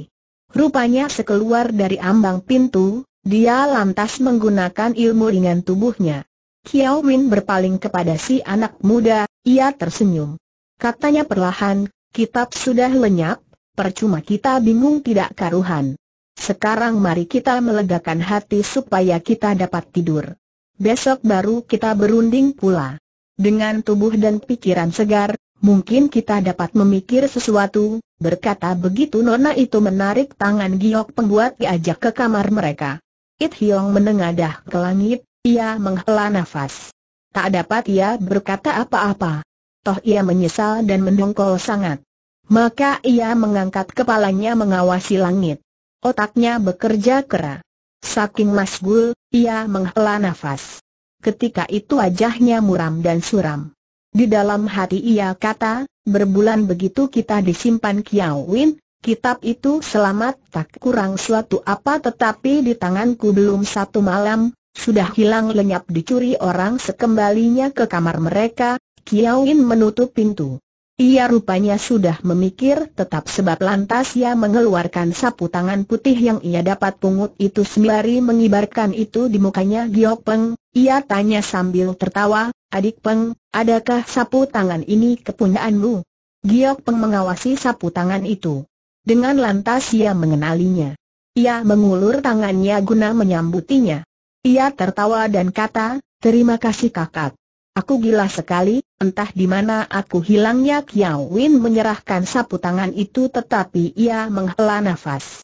Rupanya sekeluar dari ambang pintu, dia lantas menggunakan ilmu ringan tubuhnya. Kiao Min berpaling kepada si anak muda, ia tersenyum. Katanya perlahan, kitab sudah lenyap, percuma kita bingung tidak karuhan. Sekarang mari kita melegakan hati supaya kita dapat tidur. Besok baru kita berunding pula. Dengan tubuh dan pikiran segar, mungkin kita dapat memikir sesuatu, berkata begitu Nona itu menarik tangan Giok pembuat diajak ke kamar mereka. It Hiong menengadah ke langit, ia menghela nafas. Tak dapat ia berkata apa-apa. Toh ia menyesal dan mendongkol sangat. Maka ia mengangkat kepalanya mengawasi langit. Otaknya bekerja keras. Saking masgul, ia menghela nafas. Ketika itu wajahnya muram dan suram. Di dalam hati ia kata, berbulan begitu kita disimpan Kiawin, kitab itu selamat tak kurang suatu apa tetapi di tanganku belum satu malam, sudah hilang lenyap dicuri orang sekembalinya ke kamar mereka, Kiawin menutup pintu. Ia rupanya sudah memikir tetap sebab lantas ia mengeluarkan sapu tangan putih yang ia dapat pungut itu sembari mengibarkan itu di mukanya Giok Peng. Ia tanya sambil tertawa, adik Peng, adakah sapu tangan ini kepunyaanmu? Giok Peng mengawasi sapu tangan itu. Dengan lantas ia mengenalinya. Ia mengulur tangannya guna menyambutinya. Ia tertawa dan kata, terima kasih kakak. Aku gila sekali, Entah di mana aku hilangnya Kiao Win menyerahkan sapu tangan itu tetapi ia menghela nafas.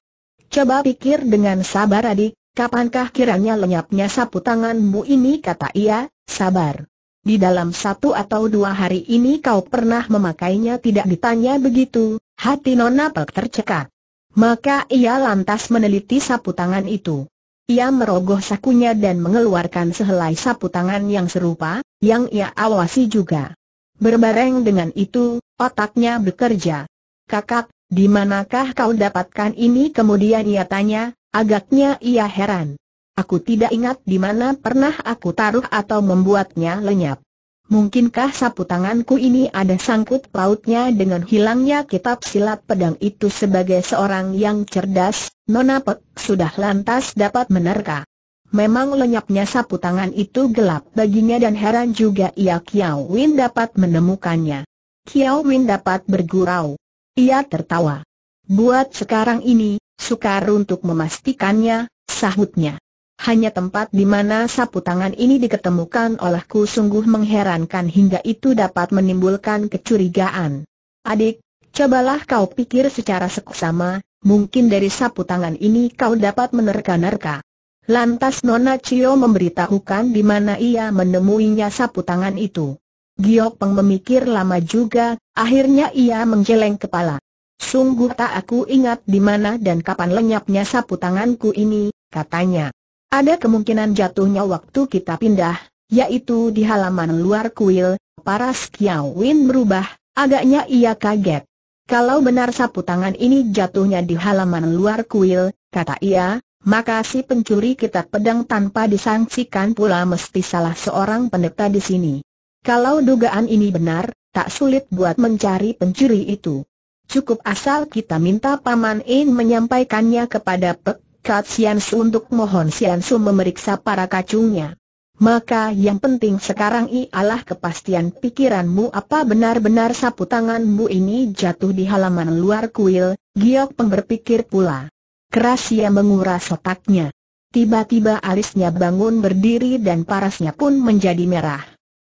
Coba pikir dengan sabar adik, kapankah kiranya lenyapnya sapu tanganmu ini kata ia, sabar. Di dalam satu atau dua hari ini kau pernah memakainya tidak ditanya begitu, hati Nona Pek tercekat. Maka ia lantas meneliti sapu tangan itu. Ia merogoh sakunya dan mengeluarkan sehelai sapu tangan yang serupa, yang ia awasi juga. Berbareng dengan itu, otaknya bekerja. Kakak, di manakah kau dapatkan ini? Kemudian ia tanya, agaknya ia heran. Aku tidak ingat di mana pernah aku taruh atau membuatnya lenyap. Mungkinkah sapu tanganku ini ada sangkut pautnya dengan hilangnya kitab silat pedang itu sebagai seorang yang cerdas, Nona Pek sudah lantas dapat menerka. Memang lenyapnya sapu tangan itu gelap baginya dan heran juga ia Kiao Win dapat menemukannya. Kiao Win dapat bergurau. Ia tertawa. Buat sekarang ini, sukar untuk memastikannya, sahutnya hanya tempat di mana sapu tangan ini diketemukan olehku sungguh mengherankan hingga itu dapat menimbulkan kecurigaan. Adik, cobalah kau pikir secara seksama, mungkin dari sapu tangan ini kau dapat menerka-nerka. Lantas Nona Cio memberitahukan di mana ia menemuinya sapu tangan itu. Giok Peng memikir lama juga, akhirnya ia menggeleng kepala. Sungguh tak aku ingat di mana dan kapan lenyapnya sapu tanganku ini, katanya. Ada kemungkinan jatuhnya waktu kita pindah, yaitu di halaman luar kuil, paras Kiao Win berubah, agaknya ia kaget. Kalau benar sapu tangan ini jatuhnya di halaman luar kuil, kata ia, maka si pencuri kitab pedang tanpa disangsikan pula mesti salah seorang pendeta di sini. Kalau dugaan ini benar, tak sulit buat mencari pencuri itu. Cukup asal kita minta Paman In menyampaikannya kepada Pek Kat Siansu untuk mohon Siansu memeriksa para kacungnya. Maka yang penting sekarang ialah kepastian pikiranmu apa benar-benar sapu tanganmu ini jatuh di halaman luar kuil, Giok Peng berpikir pula. Keras ia menguras otaknya. Tiba-tiba alisnya bangun berdiri dan parasnya pun menjadi merah.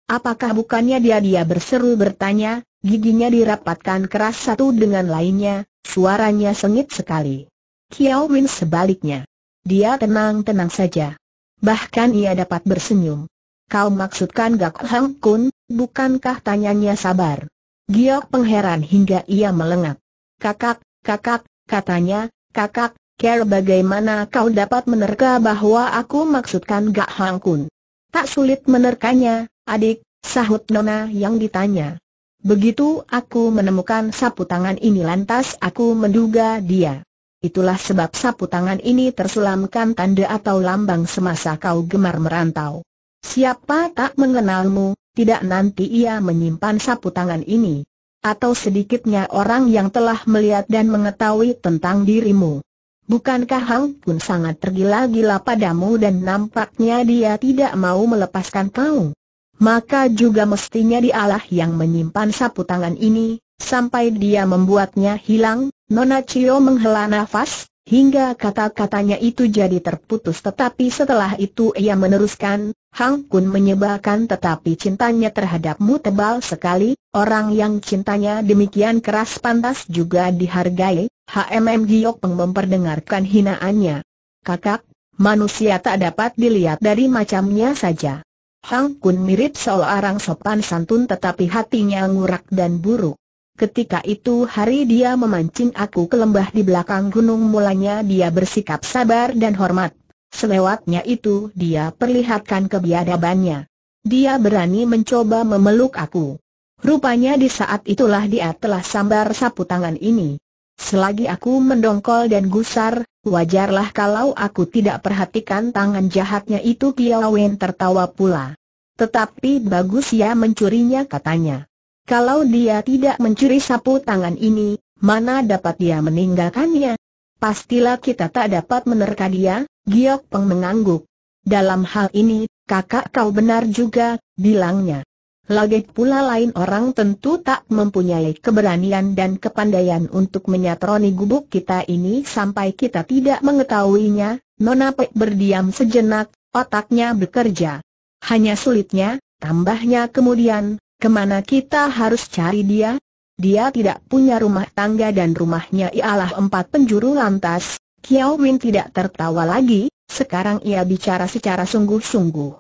Apakah bukannya dia-dia berseru bertanya, giginya dirapatkan keras satu dengan lainnya, suaranya sengit sekali. Kiao Win sebaliknya. Dia tenang-tenang saja. Bahkan ia dapat bersenyum. Kau maksudkan Gak Hang Kun, bukankah tanyanya sabar? Giok pengheran hingga ia melengak. Kakak, kakak, katanya, kakak, Care bagaimana kau dapat menerka bahwa aku maksudkan Gak Hang Kun? Tak sulit menerkanya, adik, sahut Nona yang ditanya. Begitu aku menemukan sapu tangan ini lantas aku menduga dia Itulah sebab sapu tangan ini tersulamkan tanda atau lambang semasa kau gemar merantau. Siapa tak mengenalmu, tidak nanti ia menyimpan sapu tangan ini. Atau sedikitnya orang yang telah melihat dan mengetahui tentang dirimu. Bukankah Hang pun sangat tergila-gila padamu dan nampaknya dia tidak mau melepaskan kau? Maka juga mestinya dialah yang menyimpan sapu tangan ini, sampai dia membuatnya hilang, Nona Cio menghela nafas, hingga kata-katanya itu jadi terputus tetapi setelah itu ia meneruskan, Hang Kun menyebalkan tetapi cintanya terhadapmu tebal sekali, orang yang cintanya demikian keras pantas juga dihargai, HMM Giok Peng memperdengarkan hinaannya. Kakak, manusia tak dapat dilihat dari macamnya saja. Hang Kun mirip orang sopan santun tetapi hatinya ngurak dan buruk. Ketika itu hari dia memancing aku ke lembah di belakang gunung mulanya dia bersikap sabar dan hormat. Selewatnya itu dia perlihatkan kebiadabannya. Dia berani mencoba memeluk aku. Rupanya di saat itulah dia telah sambar sapu tangan ini. Selagi aku mendongkol dan gusar, wajarlah kalau aku tidak perhatikan tangan jahatnya itu Weng tertawa pula. Tetapi bagus ya mencurinya katanya. Kalau dia tidak mencuri sapu tangan ini, mana dapat dia meninggalkannya? Pastilah kita tak dapat menerka dia, Giok Peng mengangguk. Dalam hal ini, kakak kau benar juga, bilangnya. Lagi pula lain orang tentu tak mempunyai keberanian dan kepandaian untuk menyatroni gubuk kita ini sampai kita tidak mengetahuinya, Nona Pek berdiam sejenak, otaknya bekerja. Hanya sulitnya, tambahnya kemudian, Kemana kita harus cari dia? Dia tidak punya rumah tangga dan rumahnya ialah empat penjuru lantas. Kiao Win tidak tertawa lagi, sekarang ia bicara secara sungguh-sungguh.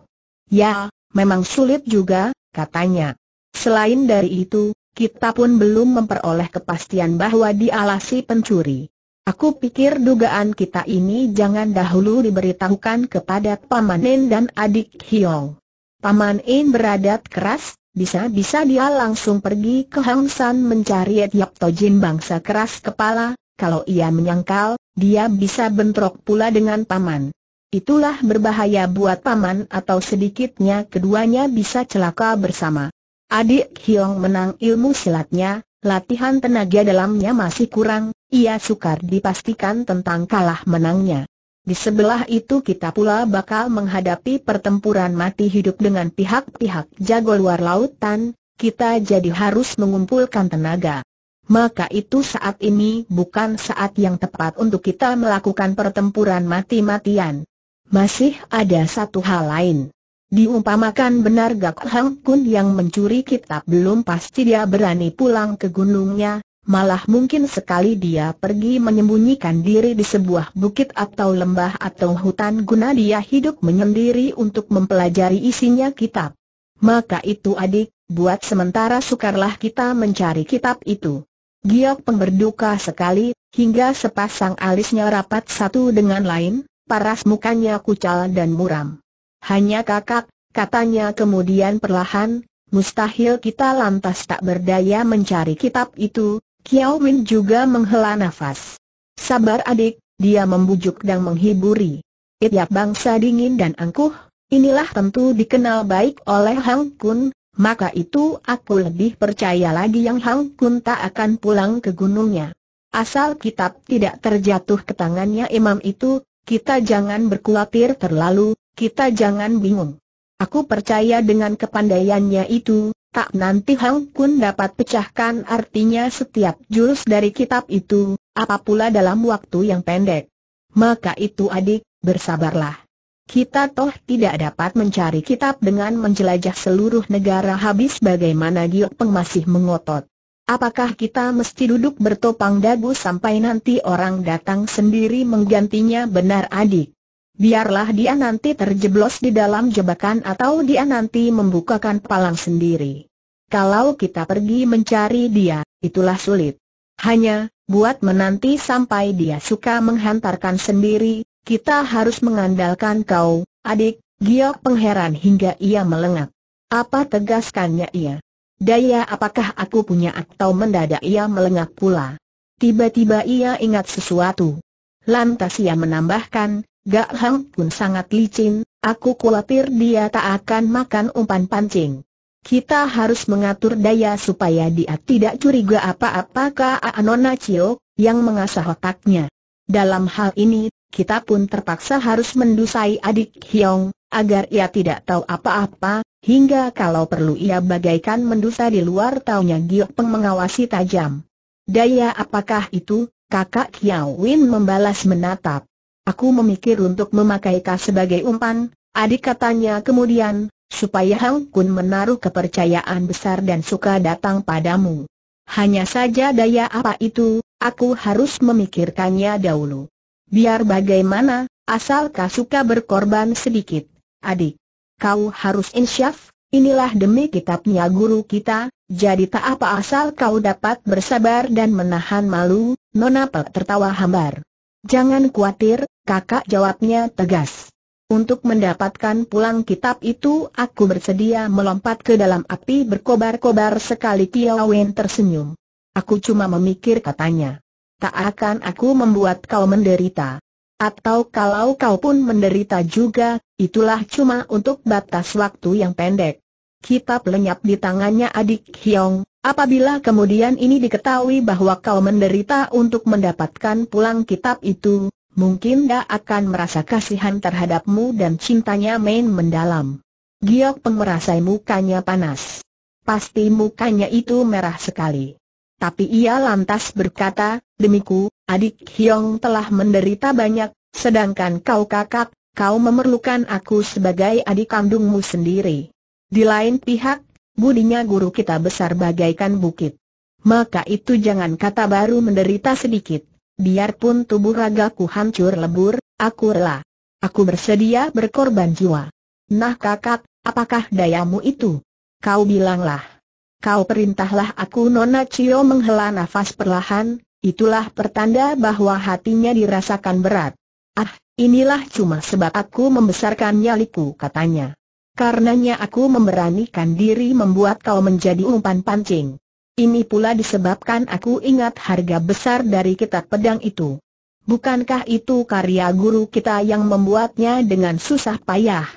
Ya, memang sulit juga, katanya. Selain dari itu, kita pun belum memperoleh kepastian bahwa dialasi pencuri. Aku pikir dugaan kita ini jangan dahulu diberitahukan kepada Paman En dan adik Hiong. Paman En beradat keras, bisa-bisa dia langsung pergi ke Hang San mencari Tiap Tojin bangsa keras kepala, kalau ia menyangkal, dia bisa bentrok pula dengan paman. Itulah berbahaya buat paman atau sedikitnya keduanya bisa celaka bersama. Adik Hiong menang ilmu silatnya, latihan tenaga dalamnya masih kurang, ia sukar dipastikan tentang kalah menangnya. Di sebelah itu kita pula bakal menghadapi pertempuran mati hidup dengan pihak-pihak jago luar lautan, kita jadi harus mengumpulkan tenaga. Maka itu saat ini bukan saat yang tepat untuk kita melakukan pertempuran mati-matian. Masih ada satu hal lain. Diumpamakan benar Gak Hang Kun yang mencuri kitab belum pasti dia berani pulang ke gunungnya, Malah mungkin sekali dia pergi menyembunyikan diri di sebuah bukit atau lembah atau hutan guna dia hidup menyendiri untuk mempelajari isinya kitab. Maka itu adik, buat sementara sukarlah kita mencari kitab itu. Giok pemberduka sekali, hingga sepasang alisnya rapat satu dengan lain, paras mukanya kucal dan muram. Hanya kakak, katanya kemudian perlahan, Mustahil kita lantas tak berdaya mencari kitab itu, Kiao Min juga menghela nafas. Sabar adik, dia membujuk dan menghiburi. Itiap bangsa dingin dan angkuh, inilah tentu dikenal baik oleh Hang Kun, maka itu aku lebih percaya lagi yang Hang Kun tak akan pulang ke gunungnya. Asal kitab tidak terjatuh ke tangannya imam itu, kita jangan berkhawatir terlalu, kita jangan bingung. Aku percaya dengan kepandaiannya itu, tak nanti Hang Kun dapat pecahkan artinya setiap jurus dari kitab itu, apapula dalam waktu yang pendek. Maka itu adik, bersabarlah. Kita toh tidak dapat mencari kitab dengan menjelajah seluruh negara habis bagaimana Giok Peng masih mengotot. Apakah kita mesti duduk bertopang dagu sampai nanti orang datang sendiri menggantinya benar adik? Biarlah dia nanti terjeblos di dalam jebakan atau dia nanti membukakan palang sendiri. Kalau kita pergi mencari dia, itulah sulit. Hanya, buat menanti sampai dia suka menghantarkan sendiri, kita harus mengandalkan kau, adik, giok pengheran hingga ia melengak. Apa tegaskannya ia? Daya apakah aku punya atau mendadak ia melengak pula? Tiba-tiba ia ingat sesuatu. Lantas ia menambahkan, Gak Hang pun sangat licin, aku khawatir dia tak akan makan umpan pancing. Kita harus mengatur daya supaya dia tidak curiga apa apakah Anona Cio, yang mengasah otaknya. Dalam hal ini, kita pun terpaksa harus mendusai adik Hyong, agar ia tidak tahu apa-apa, hingga kalau perlu ia bagaikan mendusa di luar taunya Giok Peng mengawasi tajam. Daya apakah itu, kakak Hyawin membalas menatap. Aku memikir untuk memakai sebagai umpan, adik katanya kemudian, supaya Hang Kun menaruh kepercayaan besar dan suka datang padamu. Hanya saja daya apa itu, aku harus memikirkannya dahulu. Biar bagaimana, asal kau suka berkorban sedikit, adik. Kau harus insyaf, inilah demi kitabnya guru kita, jadi tak apa asal kau dapat bersabar dan menahan malu, Nona Pel tertawa hambar. Jangan khawatir, kakak jawabnya tegas. Untuk mendapatkan pulang kitab itu aku bersedia melompat ke dalam api berkobar-kobar sekali Tia Wen tersenyum. Aku cuma memikir katanya. Tak akan aku membuat kau menderita. Atau kalau kau pun menderita juga, itulah cuma untuk batas waktu yang pendek. Kitab lenyap di tangannya adik Hyong, Apabila kemudian ini diketahui bahwa kau menderita untuk mendapatkan pulang kitab itu, mungkin dia akan merasa kasihan terhadapmu dan cintanya main mendalam. Giok Peng merasai mukanya panas. Pasti mukanya itu merah sekali. Tapi ia lantas berkata, demiku, adik Hyong telah menderita banyak, sedangkan kau kakak, kau memerlukan aku sebagai adik kandungmu sendiri. Di lain pihak, budinya guru kita besar bagaikan bukit. Maka itu jangan kata baru menderita sedikit, biarpun tubuh ragaku hancur lebur, aku rela. Aku bersedia berkorban jiwa. Nah kakak, apakah dayamu itu? Kau bilanglah. Kau perintahlah aku Nona Cio menghela nafas perlahan, itulah pertanda bahwa hatinya dirasakan berat. Ah, inilah cuma sebab aku membesarkan nyaliku katanya. Karenanya aku memberanikan diri membuat kau menjadi umpan pancing. Ini pula disebabkan aku ingat harga besar dari kitab pedang itu. Bukankah itu karya guru kita yang membuatnya dengan susah payah?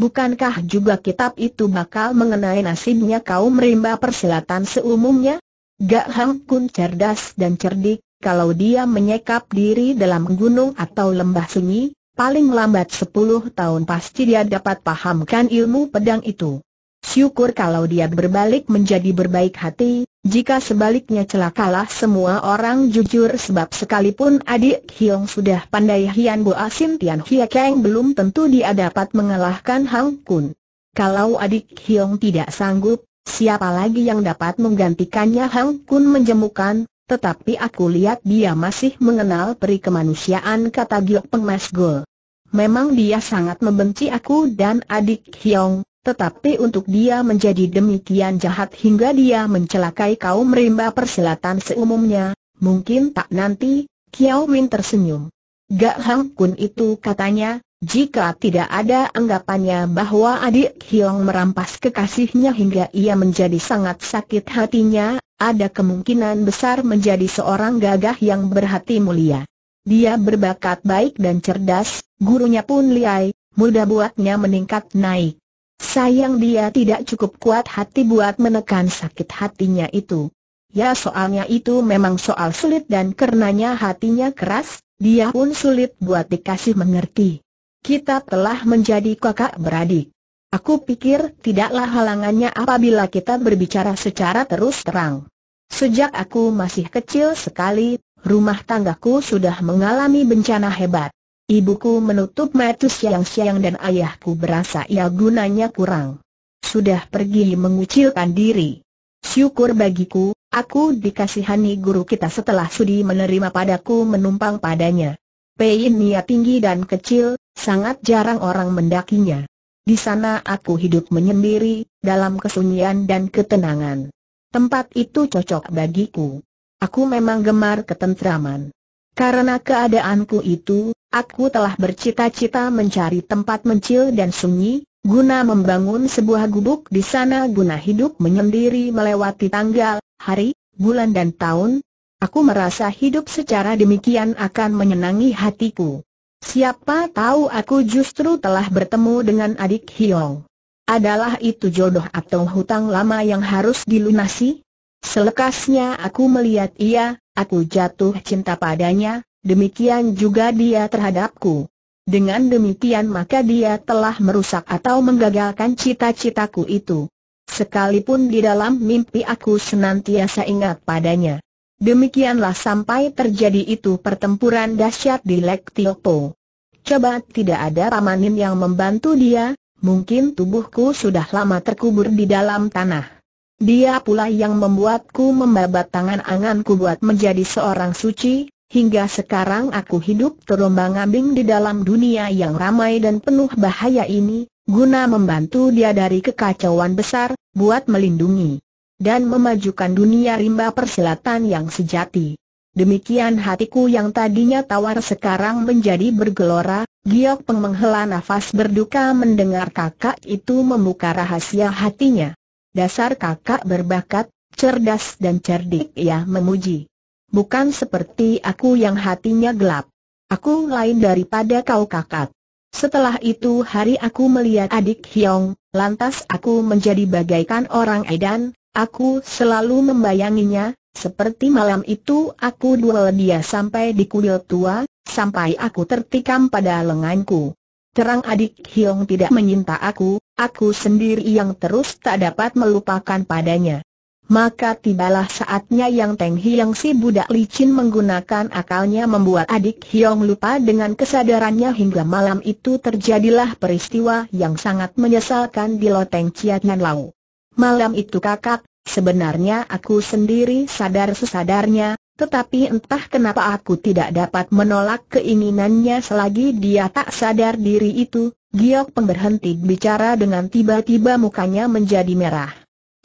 Bukankah juga kitab itu bakal mengenai nasibnya kau rimba persilatan seumumnya? Gak Hang Kun cerdas dan cerdik, kalau dia menyekap diri dalam gunung atau lembah sunyi, Paling lambat sepuluh tahun pasti dia dapat pahamkan ilmu pedang itu. Syukur kalau dia berbalik menjadi berbaik hati, jika sebaliknya celakalah semua orang jujur sebab sekalipun adik Hiong sudah pandai Hian Bo asim Tian Hia Kang belum tentu dia dapat mengalahkan Hang Kun. Kalau adik Hiong tidak sanggup, siapa lagi yang dapat menggantikannya Hang Kun menjemukan, tetapi aku lihat dia masih mengenal peri kemanusiaan kata Giok Pengmas Gol. Memang dia sangat membenci aku dan adik Hyong, tetapi untuk dia menjadi demikian jahat hingga dia mencelakai kaum rimba persilatan seumumnya, mungkin tak nanti, Kiao Win tersenyum. Gak Hang Kun itu katanya, jika tidak ada anggapannya bahwa adik Hyong merampas kekasihnya hingga ia menjadi sangat sakit hatinya, ada kemungkinan besar menjadi seorang gagah yang berhati mulia. Dia berbakat baik dan cerdas, gurunya pun liai, mudah buatnya meningkat naik. Sayang dia tidak cukup kuat hati buat menekan sakit hatinya itu. Ya soalnya itu memang soal sulit dan karenanya hatinya keras, dia pun sulit buat dikasih mengerti. Kita telah menjadi kakak beradik. Aku pikir tidaklah halangannya apabila kita berbicara secara terus terang. Sejak aku masih kecil sekali, rumah tanggaku sudah mengalami bencana hebat. Ibuku menutup mata siang-siang dan ayahku berasa ia gunanya kurang. Sudah pergi mengucilkan diri. Syukur bagiku, aku dikasihani guru kita setelah sudi menerima padaku menumpang padanya. nia tinggi dan kecil, sangat jarang orang mendakinya. Di sana aku hidup menyendiri, dalam kesunyian dan ketenangan. Tempat itu cocok bagiku. Aku memang gemar ketentraman. Karena keadaanku itu, aku telah bercita-cita mencari tempat mencil dan sunyi, guna membangun sebuah gubuk di sana guna hidup menyendiri melewati tanggal, hari, bulan dan tahun. Aku merasa hidup secara demikian akan menyenangi hatiku. Siapa tahu aku justru telah bertemu dengan adik Hiong. Adalah itu jodoh atau hutang lama yang harus dilunasi? Selekasnya aku melihat ia, aku jatuh cinta padanya, demikian juga dia terhadapku. Dengan demikian maka dia telah merusak atau menggagalkan cita-citaku itu. Sekalipun di dalam mimpi aku senantiasa ingat padanya. Demikianlah sampai terjadi itu pertempuran dahsyat di Lek Tiopo. Coba tidak ada pamanin yang membantu dia, mungkin tubuhku sudah lama terkubur di dalam tanah. Dia pula yang membuatku membabat tangan anganku buat menjadi seorang suci, hingga sekarang aku hidup terombang-ambing di dalam dunia yang ramai dan penuh bahaya ini, guna membantu dia dari kekacauan besar, buat melindungi dan memajukan dunia rimba persilatan yang sejati. Demikian hatiku yang tadinya tawar sekarang menjadi bergelora, Giok Peng nafas berduka mendengar kakak itu membuka rahasia hatinya dasar kakak berbakat, cerdas dan cerdik ia ya, memuji. Bukan seperti aku yang hatinya gelap. Aku lain daripada kau kakak. Setelah itu hari aku melihat adik Hyong, lantas aku menjadi bagaikan orang edan, aku selalu membayanginya, seperti malam itu aku duel dia sampai di kuil tua, sampai aku tertikam pada lenganku. Terang adik Hyong tidak menyinta aku, aku sendiri yang terus tak dapat melupakan padanya. Maka tibalah saatnya yang Teng Hiang si budak licin menggunakan akalnya membuat adik Hiong lupa dengan kesadarannya hingga malam itu terjadilah peristiwa yang sangat menyesalkan di Loteng Ciatnan Lau. Malam itu kakak, sebenarnya aku sendiri sadar sesadarnya, tetapi entah kenapa aku tidak dapat menolak keinginannya selagi dia tak sadar diri itu, Giok pemberhenti bicara dengan tiba-tiba mukanya menjadi merah.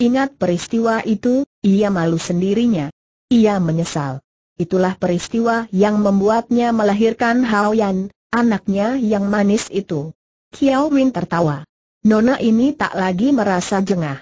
Ingat peristiwa itu, ia malu sendirinya. Ia menyesal. Itulah peristiwa yang membuatnya melahirkan Hao Yan, anaknya yang manis itu. Kiao Win tertawa. Nona ini tak lagi merasa jengah.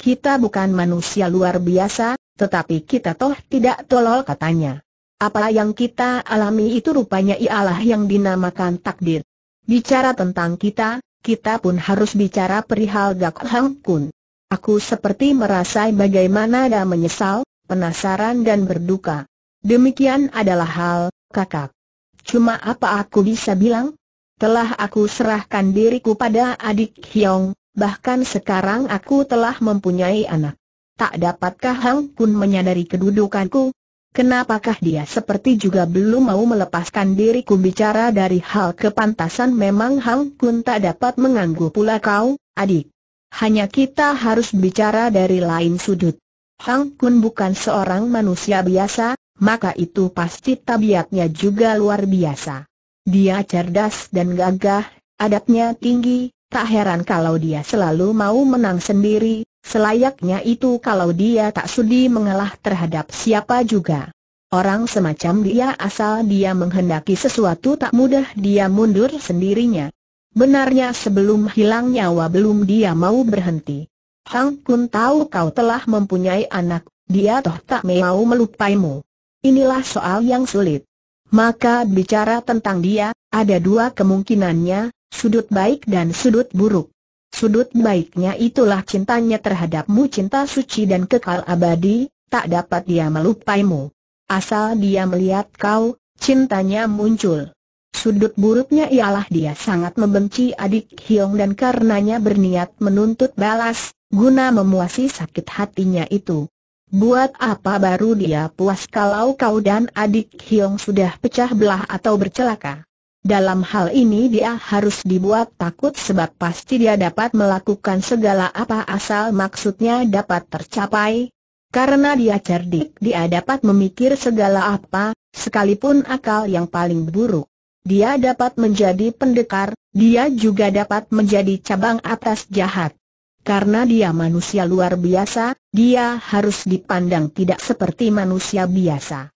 Kita bukan manusia luar biasa, tetapi kita toh tidak tolol katanya. Apa yang kita alami itu rupanya ialah yang dinamakan takdir. Bicara tentang kita, kita pun harus bicara perihal Gak Hang Kun. Aku seperti merasa bagaimana ada menyesal, penasaran dan berduka. Demikian adalah hal, kakak. Cuma apa aku bisa bilang? Telah aku serahkan diriku pada adik Hyong, bahkan sekarang aku telah mempunyai anak. Tak dapatkah Hang Kun menyadari kedudukanku? Kenapakah dia seperti juga belum mau melepaskan diriku bicara dari hal kepantasan memang Hang Kun tak dapat mengganggu pula kau, adik. Hanya kita harus bicara dari lain sudut. Hang Kun bukan seorang manusia biasa, maka itu pasti tabiatnya juga luar biasa. Dia cerdas dan gagah, adatnya tinggi, Tak heran kalau dia selalu mau menang sendiri, selayaknya itu kalau dia tak sudi mengalah terhadap siapa juga. Orang semacam dia asal dia menghendaki sesuatu tak mudah dia mundur sendirinya. Benarnya sebelum hilang nyawa belum dia mau berhenti. Kang Kun tahu kau telah mempunyai anak, dia toh tak mau melupaimu. Inilah soal yang sulit. Maka bicara tentang dia, ada dua kemungkinannya, Sudut baik dan sudut buruk. Sudut baiknya itulah cintanya terhadapmu cinta suci dan kekal abadi, tak dapat dia melupaimu. Asal dia melihat kau, cintanya muncul. Sudut buruknya ialah dia sangat membenci adik Hyung dan karenanya berniat menuntut balas, guna memuasi sakit hatinya itu. Buat apa baru dia puas kalau kau dan adik Hyung sudah pecah belah atau bercelaka? Dalam hal ini dia harus dibuat takut sebab pasti dia dapat melakukan segala apa asal maksudnya dapat tercapai. Karena dia cerdik dia dapat memikir segala apa, sekalipun akal yang paling buruk. Dia dapat menjadi pendekar, dia juga dapat menjadi cabang atas jahat. Karena dia manusia luar biasa, dia harus dipandang tidak seperti manusia biasa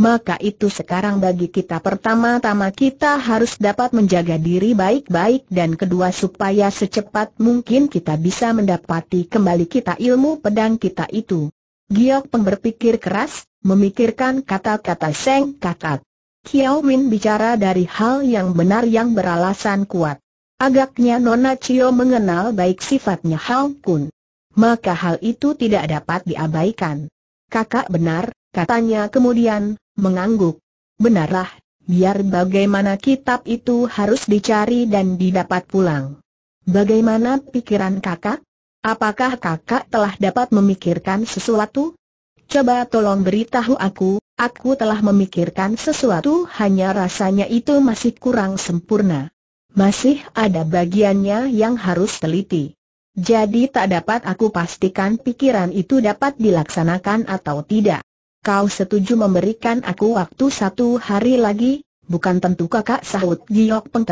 maka itu sekarang bagi kita pertama-tama kita harus dapat menjaga diri baik-baik dan kedua supaya secepat mungkin kita bisa mendapati kembali kita ilmu pedang kita itu. Giok Peng berpikir keras, memikirkan kata-kata Seng Kakak. Kiao Min bicara dari hal yang benar yang beralasan kuat. Agaknya Nona Chio mengenal baik sifatnya Hao Kun. Maka hal itu tidak dapat diabaikan. Kakak benar, katanya kemudian, mengangguk. Benarlah, biar bagaimana kitab itu harus dicari dan didapat pulang. Bagaimana pikiran kakak? Apakah kakak telah dapat memikirkan sesuatu? Coba tolong beritahu aku, aku telah memikirkan sesuatu hanya rasanya itu masih kurang sempurna. Masih ada bagiannya yang harus teliti. Jadi tak dapat aku pastikan pikiran itu dapat dilaksanakan atau tidak kau setuju memberikan aku waktu satu hari lagi? Bukan tentu kakak sahut Giok Peng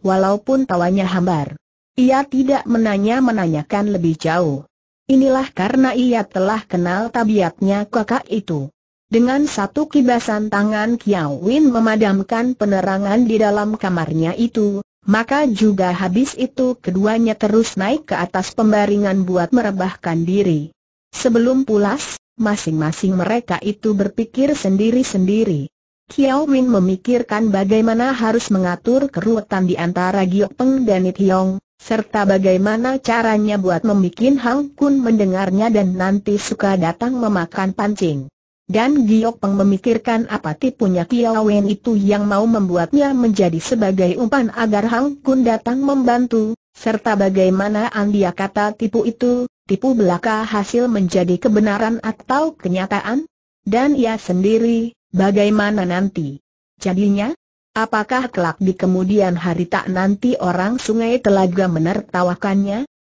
walaupun tawanya hambar. Ia tidak menanya-menanyakan lebih jauh. Inilah karena ia telah kenal tabiatnya kakak itu. Dengan satu kibasan tangan Kiao Win memadamkan penerangan di dalam kamarnya itu, maka juga habis itu keduanya terus naik ke atas pembaringan buat merebahkan diri. Sebelum pulas, masing-masing mereka itu berpikir sendiri-sendiri. Kiao Min memikirkan bagaimana harus mengatur keruwetan di antara Giok Peng dan It Hiong, serta bagaimana caranya buat membuat Hang Kun mendengarnya dan nanti suka datang memakan pancing. Dan Giok Peng memikirkan apa tipunya Kiao Min itu yang mau membuatnya menjadi sebagai umpan agar Hang Kun datang membantu, serta bagaimana andia kata tipu itu, tipu belaka hasil menjadi kebenaran atau kenyataan? Dan ia sendiri, bagaimana nanti? Jadinya, apakah kelak di kemudian hari tak nanti orang sungai telaga menertawakannya?